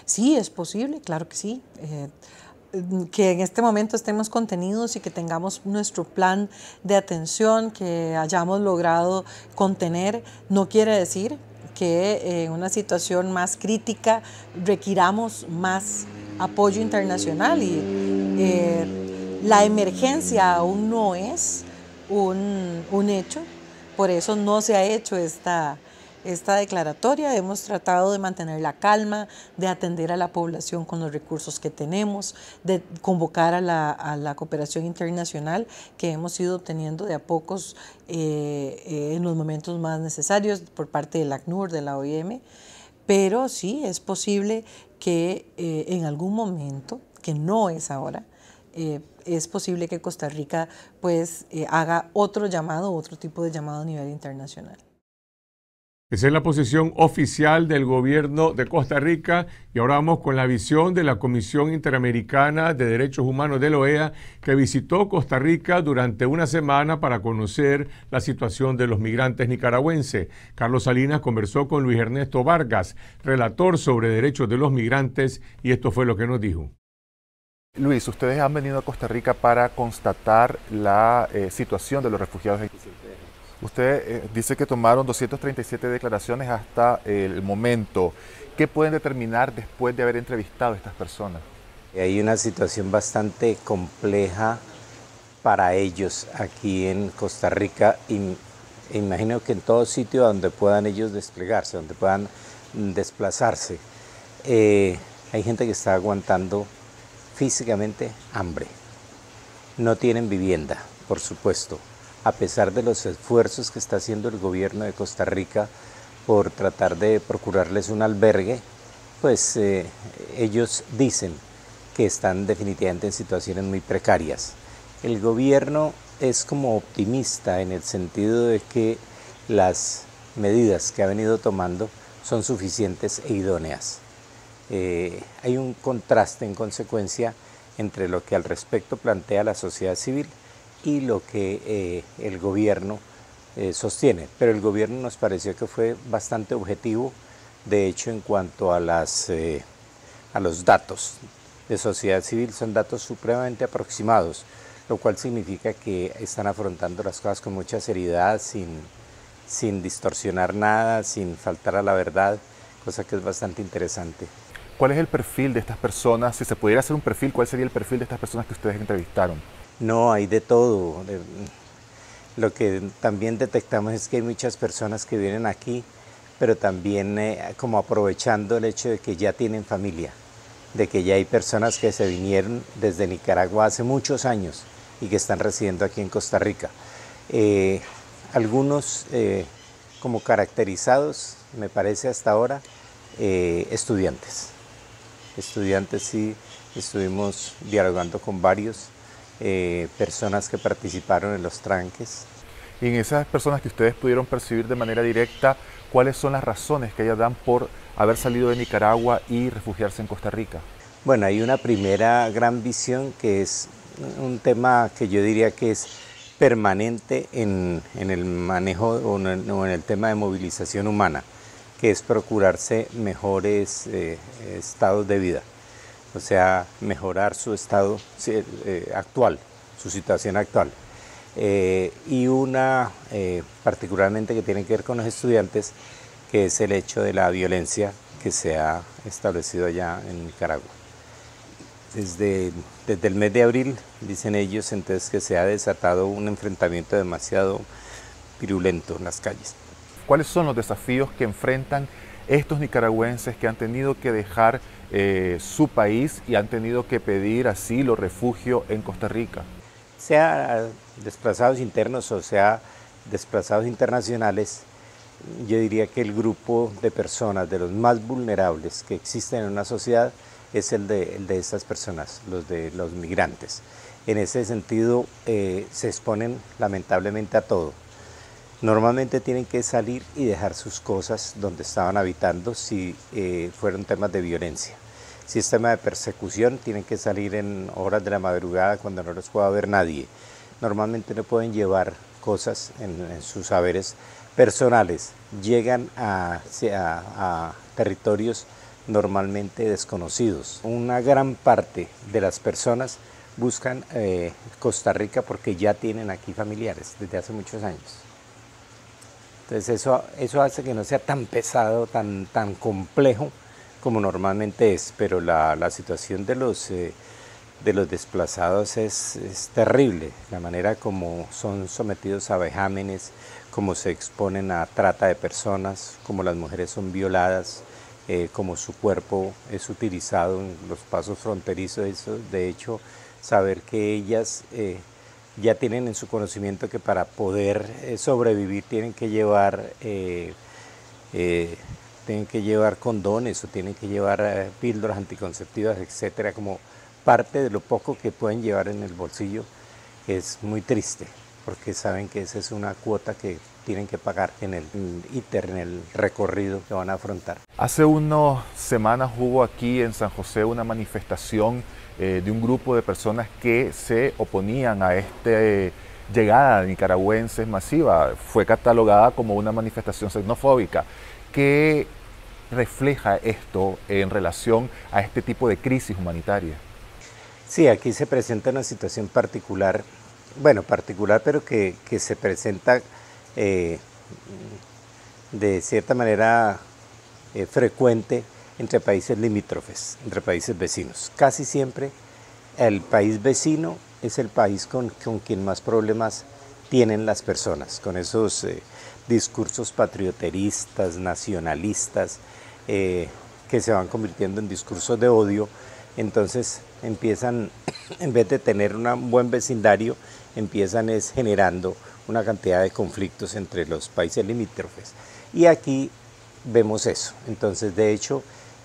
Sí, es posible, claro que sí. Eh, que en este momento estemos contenidos y que tengamos nuestro plan de atención, que hayamos logrado contener, no quiere decir que en eh, una situación más crítica requiramos más apoyo internacional y eh, la emergencia aún no es un hecho, por eso no se ha hecho esta esta declaratoria hemos tratado de mantener la calma, de atender a la población con los recursos que tenemos, de convocar a la, cooperación internacional que hemos ido obteniendo de a pocos eh, eh, en los momentos más necesarios por parte del ACNUR, de la OIM, pero sí es posible que eh, en algún momento, que no es ahora, es posible que Costa Rica pues haga otro llamado, otro tipo de llamado a nivel internacional. Esa es la posición oficial del gobierno de Costa Rica y ahora vamos con la visión de la Comisión Interamericana de Derechos Humanos de la e OEA que visitó Costa Rica durante una semana para conocer la situación de los migrantes nicaragüenses. Carlos Salinas conversó con Luis Ernesto Vargas, relator sobre derechos de los migrantes, y esto fue lo que nos dijo. Luis, ustedes han venido a Costa Rica para constatar la eh, situación de los refugiados. En Usted eh, dice que tomaron 237 declaraciones hasta el momento. ¿Qué pueden determinar después de haber entrevistado a estas personas? Hay una situación bastante compleja para ellos aquí en Costa Rica y e imagino que en todo sitio donde puedan ellos desplegarse, donde puedan desplazarse. Eh, hay gente que está aguantando físicamente hambre. No tienen vivienda, por supuesto a pesar de los esfuerzos que está haciendo el gobierno de Costa Rica por tratar de procurarles un albergue, pues eh, ellos dicen que están definitivamente en situaciones muy precarias. El gobierno es como optimista en el sentido de que las medidas que ha venido tomando son suficientes e idóneas. Eh, hay un contraste en consecuencia entre lo que al respecto plantea la sociedad civil y lo que eh, el gobierno eh, sostiene. Pero el gobierno nos pareció que fue bastante objetivo, de hecho, en cuanto a, las, eh, a los datos de sociedad civil, son datos supremamente aproximados, lo cual significa que están afrontando las cosas con mucha seriedad, sin, sin distorsionar nada, sin faltar a la verdad, cosa que es bastante interesante. ¿Cuál es el perfil de estas personas? Si se pudiera hacer un perfil, ¿cuál sería el perfil de estas personas que ustedes entrevistaron? No, hay de todo. Lo que también detectamos es que hay muchas personas que vienen aquí, pero también eh, como aprovechando el hecho de que ya tienen familia, de que ya hay personas que se vinieron desde Nicaragua hace muchos años y que están residiendo aquí en Costa Rica. Eh, algunos eh, como caracterizados, me parece hasta ahora, estudiantes. Estudiantes sí, estuvimos dialogando con varios eh, personas que participaron en los tranques. Y en esas personas que ustedes pudieron percibir de manera directa, ¿cuáles son las razones que ellas dan por haber salido de Nicaragua y refugiarse en Costa Rica? Bueno, hay una primera gran visión que es un tema que yo diría que es permanente en, el manejo o en el, tema de movilización humana, que es procurarse mejores eh, estados de vida o sea, mejorar su estado eh, actual, su situación actual. Eh, y una eh, particularmente que tiene que ver con los estudiantes, que es el hecho de la violencia que se ha establecido allá en Nicaragua. Desde, desde el mes de abril, dicen ellos, entonces que se ha desatado un enfrentamiento demasiado virulento en las calles. ¿Cuáles son los desafíos que enfrentan estos nicaragüenses que han tenido que dejar eh, su país y han tenido que pedir asilo, refugio en Costa Rica? Sea desplazados internos o sea desplazados internacionales, yo diría que el grupo de personas, de los más vulnerables que existen en una sociedad, es el de, esas estas personas, los de los migrantes. En ese sentido, eh, se exponen lamentablemente a todo, Normalmente tienen que salir y dejar sus cosas donde estaban habitando si eh, fueron temas de violencia. Si es tema de persecución, tienen que salir en horas de la madrugada cuando no los pueda ver nadie. Normalmente no pueden llevar cosas en, sus saberes personales. Llegan a, territorios normalmente desconocidos. Una gran parte de las personas buscan eh, Costa Rica porque ya tienen aquí familiares desde hace muchos años. Entonces eso, eso hace que no sea tan pesado, tan, tan complejo como normalmente es, pero la, situación de los, eh, de los desplazados es, terrible, la manera como son sometidos a vejámenes, como se exponen a trata de personas, como las mujeres son violadas, eh, como su cuerpo es utilizado en los pasos fronterizos, de hecho, saber que ellas... Eh, ya tienen en su conocimiento que para poder eh, sobrevivir tienen que llevar eh, eh, tienen que llevar condones o tienen que llevar píldoras anticonceptivas, etcétera, como parte de lo poco que pueden llevar en el bolsillo, es muy triste, porque saben que esa es una cuota que tienen que pagar en el íter, en el recorrido que van a afrontar. Hace unas semanas hubo aquí en San José una manifestación eh, de un grupo de personas que se oponían a esta eh, llegada de nicaragüenses masiva. Fue catalogada como una manifestación xenofóbica ¿Qué refleja esto en relación a este tipo de crisis humanitaria. Sí, aquí se presenta una situación particular, bueno, particular, pero que, se presenta eh, de cierta manera frecuente entre países limítrofes, entre países vecinos. Casi siempre el país vecino es el país con, quien más problemas tienen las personas, con esos eh, discursos patrioteristas, nacionalistas, eh, que se van convirtiendo en discursos de odio. Entonces empiezan, *coughs* en vez de tener un buen vecindario, empiezan es generando una cantidad de conflictos entre los países limítrofes. Y aquí vemos eso. Entonces, de hecho,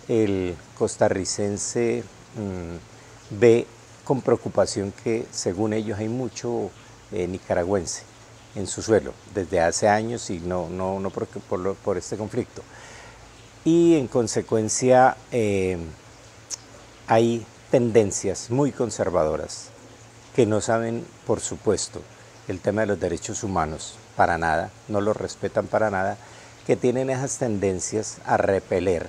el costarricense mm, ve con preocupación que según ellos hay mucho eh, nicaragüense en su suelo desde hace años y no, por, este conflicto. Y en consecuencia eh, hay tendencias muy conservadoras que no saben, por supuesto, el tema de los derechos humanos para nada, no lo respetan para nada, que tienen esas tendencias a repeler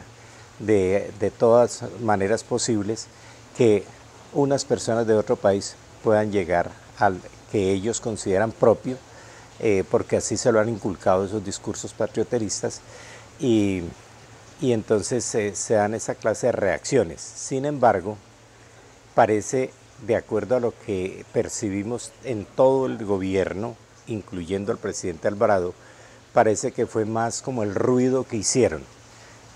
de, todas maneras posibles que unas personas de otro país puedan llegar al que ellos consideran propio, eh, porque así se lo han inculcado esos discursos patrioteristas, y, entonces eh, se dan esa clase de reacciones. Sin embargo, parece, de acuerdo a lo que percibimos en todo el gobierno, incluyendo al presidente Alvarado, parece que fue más como el ruido que hicieron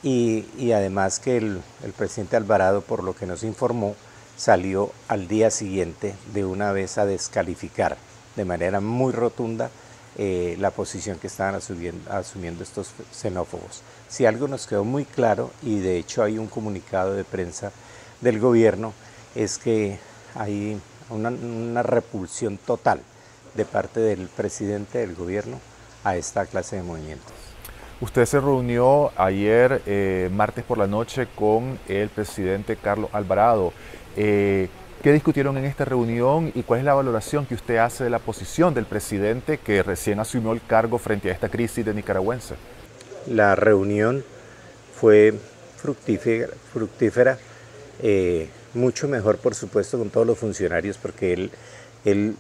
y, además que el, presidente Alvarado, por lo que nos informó, salió al día siguiente de una vez a descalificar de manera muy rotunda eh, la posición que estaban asumiendo, estos xenófobos. Si algo nos quedó muy claro, y de hecho hay un comunicado de prensa del gobierno, es que hay una repulsión total de parte del presidente del gobierno a esta clase de movimientos. Usted se reunió ayer, eh, martes por la noche, con el presidente Carlos Alvarado. Eh, ¿Qué discutieron en esta reunión y cuál es la valoración que usted hace de la posición del presidente que recién asumió el cargo frente a esta crisis de nicaragüense? La reunión fue fructífera, eh, mucho mejor por supuesto con todos los funcionarios porque él, él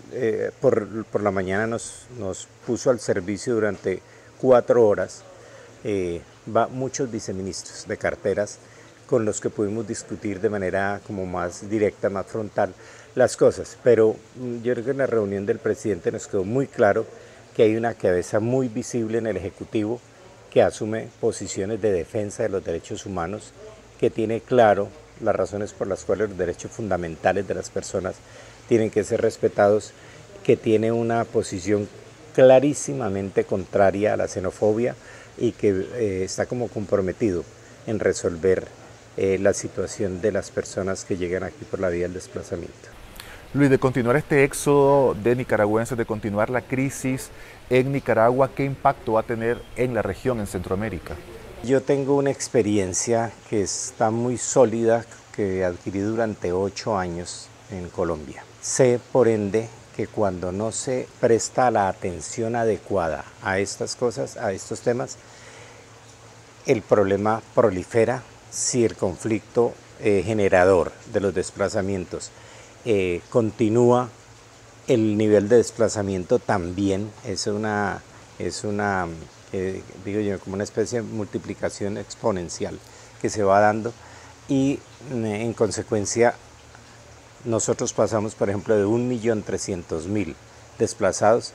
por, la mañana nos puso al servicio durante cuatro horas eh, va muchos viceministros de carteras con los que pudimos discutir de manera como más directa, más frontal las cosas. Pero mm, yo creo que en la reunión del presidente nos quedó muy claro que hay una cabeza muy visible en el Ejecutivo que asume posiciones de defensa de los derechos humanos, que tiene claro las razones por las cuales los derechos fundamentales de las personas tienen que ser respetados, que tiene una posición clarísimamente contraria a la xenofobia, y que eh, está como comprometido en resolver eh, la situación de las personas que llegan aquí por la vía del desplazamiento. Luis, de continuar este éxodo de nicaragüenses, de continuar la crisis en Nicaragua, ¿qué impacto va a tener en la región, en Centroamérica? Yo tengo una experiencia que está muy sólida, que adquirí durante ocho años en Colombia. Sé, por ende, que cuando no se presta la atención adecuada a estas cosas, a estos temas, el problema prolifera si el conflicto eh, generador de los desplazamientos eh, continúa, el nivel de desplazamiento también es una, es una eh, digo como una especie de multiplicación exponencial que se va dando y mm, en consecuencia nosotros pasamos, por ejemplo, de 1.300.000 desplazados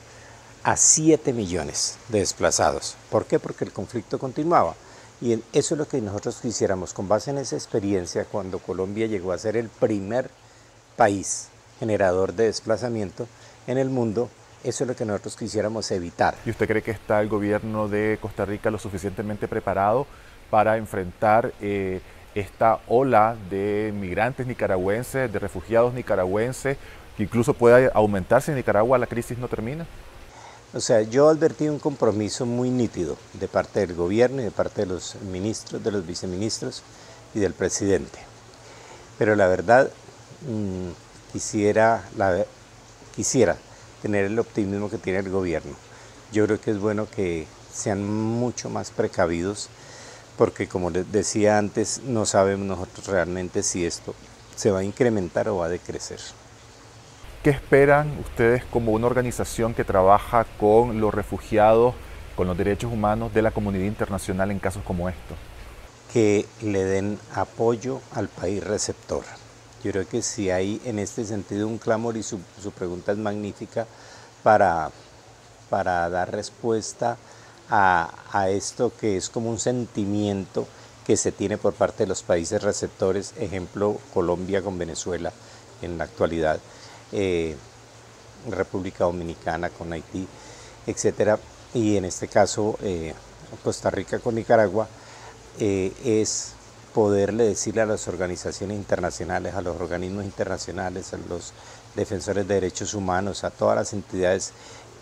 a 7 millones de desplazados. ¿Por qué? Porque el conflicto continuaba. Y eso es lo que nosotros quisiéramos, con base en esa experiencia, cuando Colombia llegó a ser el primer país generador de desplazamiento en el mundo, eso es lo que nosotros quisiéramos evitar. ¿Y usted cree que está el gobierno de Costa Rica lo suficientemente preparado para enfrentar eh, esta ola de migrantes nicaragüenses, de refugiados nicaragüenses, que incluso puede aumentarse en Nicaragua la crisis no termina? O sea, yo advertí un compromiso muy nítido de parte del gobierno y de parte de los ministros, de los viceministros y del presidente. Pero la verdad, mm, quisiera, quisiera tener el optimismo que tiene el gobierno. Yo creo que es bueno que sean mucho más precavidos porque como les decía antes, no sabemos nosotros realmente si esto se va a incrementar o va a decrecer. ¿Qué esperan ustedes como una organización que trabaja con los refugiados, con los derechos humanos de la comunidad internacional en casos como estos? Que le den apoyo al país receptor. Yo creo que si hay en este sentido un clamor y su, su pregunta es magnífica para, para dar respuesta a, esto que es como un sentimiento que se tiene por parte de los países receptores, ejemplo Colombia con Venezuela en la actualidad, eh, República Dominicana con Haití, etcétera, y en este caso eh, Costa Rica con Nicaragua, eh, es poderle decirle a las organizaciones internacionales, a los organismos internacionales, a los defensores de derechos humanos, a todas las entidades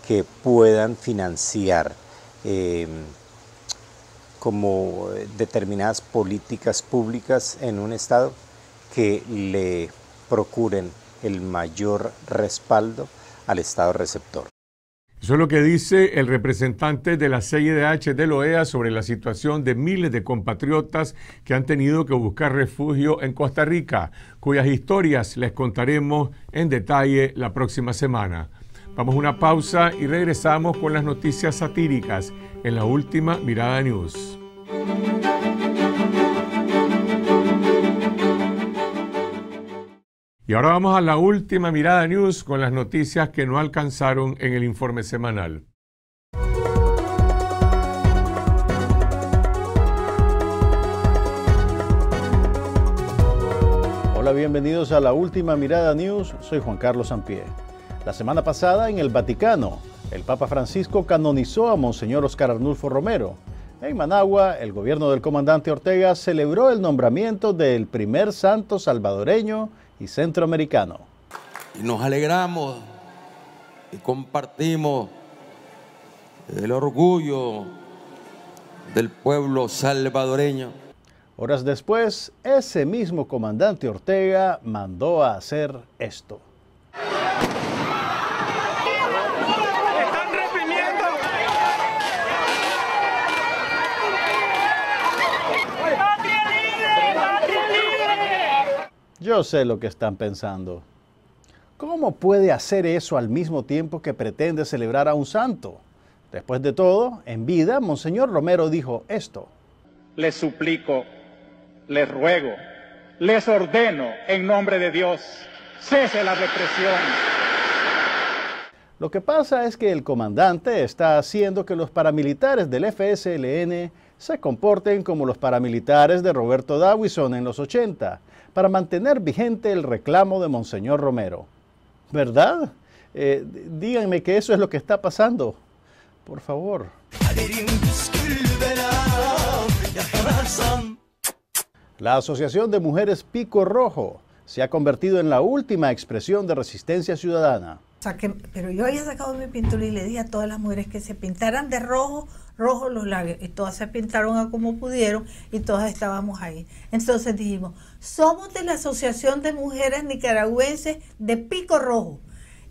que puedan financiar Em, como determinadas políticas públicas en un Estado que le procuren el mayor respaldo al Estado receptor. Eso es lo que dice el representante de la CIDH de la OEA sobre la situación de miles de compatriotas que han tenido que buscar refugio en Costa Rica, cuyas historias les contaremos en detalle la próxima semana. Vamos a una pausa y regresamos con las noticias satíricas en la última Mirada News. Y ahora vamos a la última Mirada News con las noticias que no alcanzaron en el informe semanal. Hola, bienvenidos a la última Mirada News. Soy Juan Carlos Sampié. La semana pasada en el Vaticano, el Papa Francisco canonizó a Monseñor Oscar Arnulfo Romero. En Managua, el gobierno del comandante Ortega celebró el nombramiento del primer santo salvadoreño y centroamericano. Y nos alegramos y compartimos el orgullo del pueblo salvadoreño. Horas después, ese mismo comandante Ortega mandó a hacer esto. Yo sé lo que están pensando. ¿Cómo puede hacer eso al mismo tiempo que pretende celebrar a un santo? Después de todo, en vida, Monseñor Romero dijo esto. Les suplico, les ruego, les ordeno, en nombre de Dios, cese la represión. Lo que pasa es que el comandante está haciendo que los paramilitares del FSLN se comporten como los paramilitares de Roberto Dawison en los 80 para mantener vigente el reclamo de Monseñor Romero. ¿Verdad? Eh, díganme que eso es lo que está pasando. Por favor. La Asociación de Mujeres Pico Rojo se ha convertido en la última expresión de resistencia ciudadana pero yo había sacado mi pintura y le dije a todas las mujeres que se pintaran de rojo, rojo los labios. Y todas se pintaron a como pudieron y todas estábamos ahí. Entonces dijimos, somos de la Asociación de Mujeres Nicaragüenses de Pico Rojo.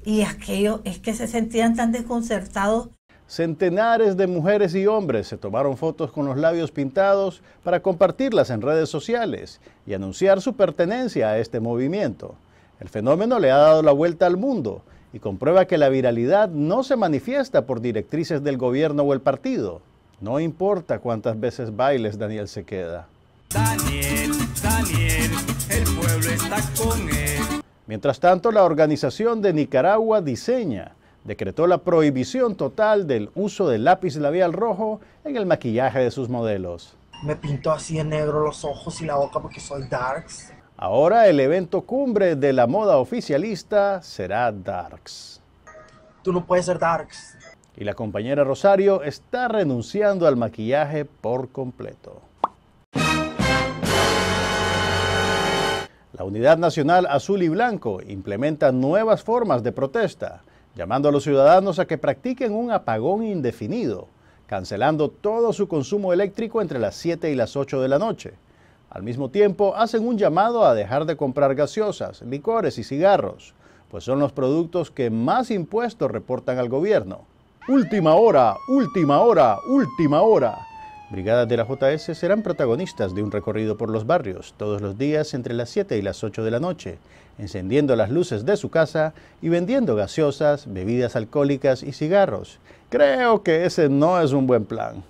Y aquello es que se sentían tan desconcertados. Centenares de mujeres y hombres se tomaron fotos con los labios pintados para compartirlas en redes sociales y anunciar su pertenencia a este movimiento. El fenómeno le ha dado la vuelta al mundo y comprueba que la viralidad no se manifiesta por directrices del gobierno o el partido. No importa cuántas veces bailes, Daniel se queda. Daniel, Daniel, el pueblo está con él. Mientras tanto, la organización de Nicaragua Diseña decretó la prohibición total del uso del lápiz labial rojo en el maquillaje de sus modelos. Me pinto así en negro los ojos y la boca porque soy darks. Ahora el evento cumbre de la moda oficialista será Darks. Tú no puedes ser Darks. Y la compañera Rosario está renunciando al maquillaje por completo. La Unidad Nacional Azul y Blanco implementa nuevas formas de protesta, llamando a los ciudadanos a que practiquen un apagón indefinido, cancelando todo su consumo eléctrico entre las 7 y las 8 de la noche al mismo tiempo, hacen un llamado a dejar de comprar gaseosas, licores y cigarros, pues son los productos que más impuestos reportan al gobierno. Última hora, última hora, última hora. Brigadas de la JS serán protagonistas de un recorrido por los barrios todos los días entre las 7 y las 8 de la noche, encendiendo las luces de su casa y vendiendo gaseosas, bebidas alcohólicas y cigarros. Creo que ese no es un buen plan.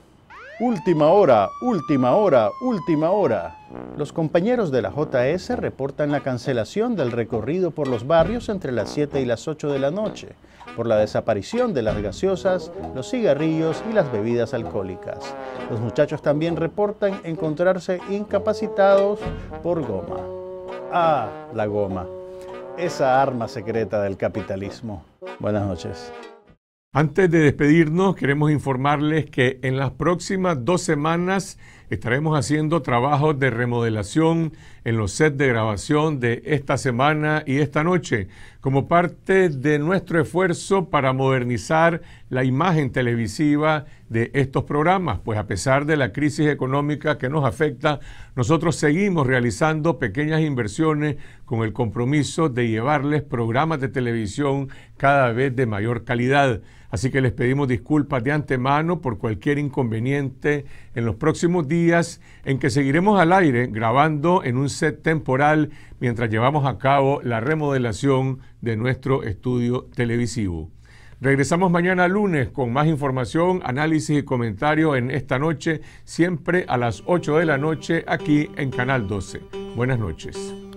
Última hora, última hora, última hora. Los compañeros de la JS reportan la cancelación del recorrido por los barrios entre las 7 y las 8 de la noche, por la desaparición de las gaseosas, los cigarrillos y las bebidas alcohólicas. Los muchachos también reportan encontrarse incapacitados por goma. Ah, la goma. Esa arma secreta del capitalismo. Buenas noches. Antes de despedirnos, queremos informarles que en las próximas dos semanas estaremos haciendo trabajos de remodelación en los sets de grabación de esta semana y esta noche, como parte de nuestro esfuerzo para modernizar la imagen televisiva de estos programas, pues a pesar de la crisis económica que nos afecta, nosotros seguimos realizando pequeñas inversiones con el compromiso de llevarles programas de televisión cada vez de mayor calidad. Así que les pedimos disculpas de antemano por cualquier inconveniente en los próximos días en que seguiremos al aire grabando en un set temporal mientras llevamos a cabo la remodelación de nuestro estudio televisivo. Regresamos mañana lunes con más información, análisis y comentarios en esta noche, siempre a las 8 de la noche aquí en Canal 12. Buenas noches.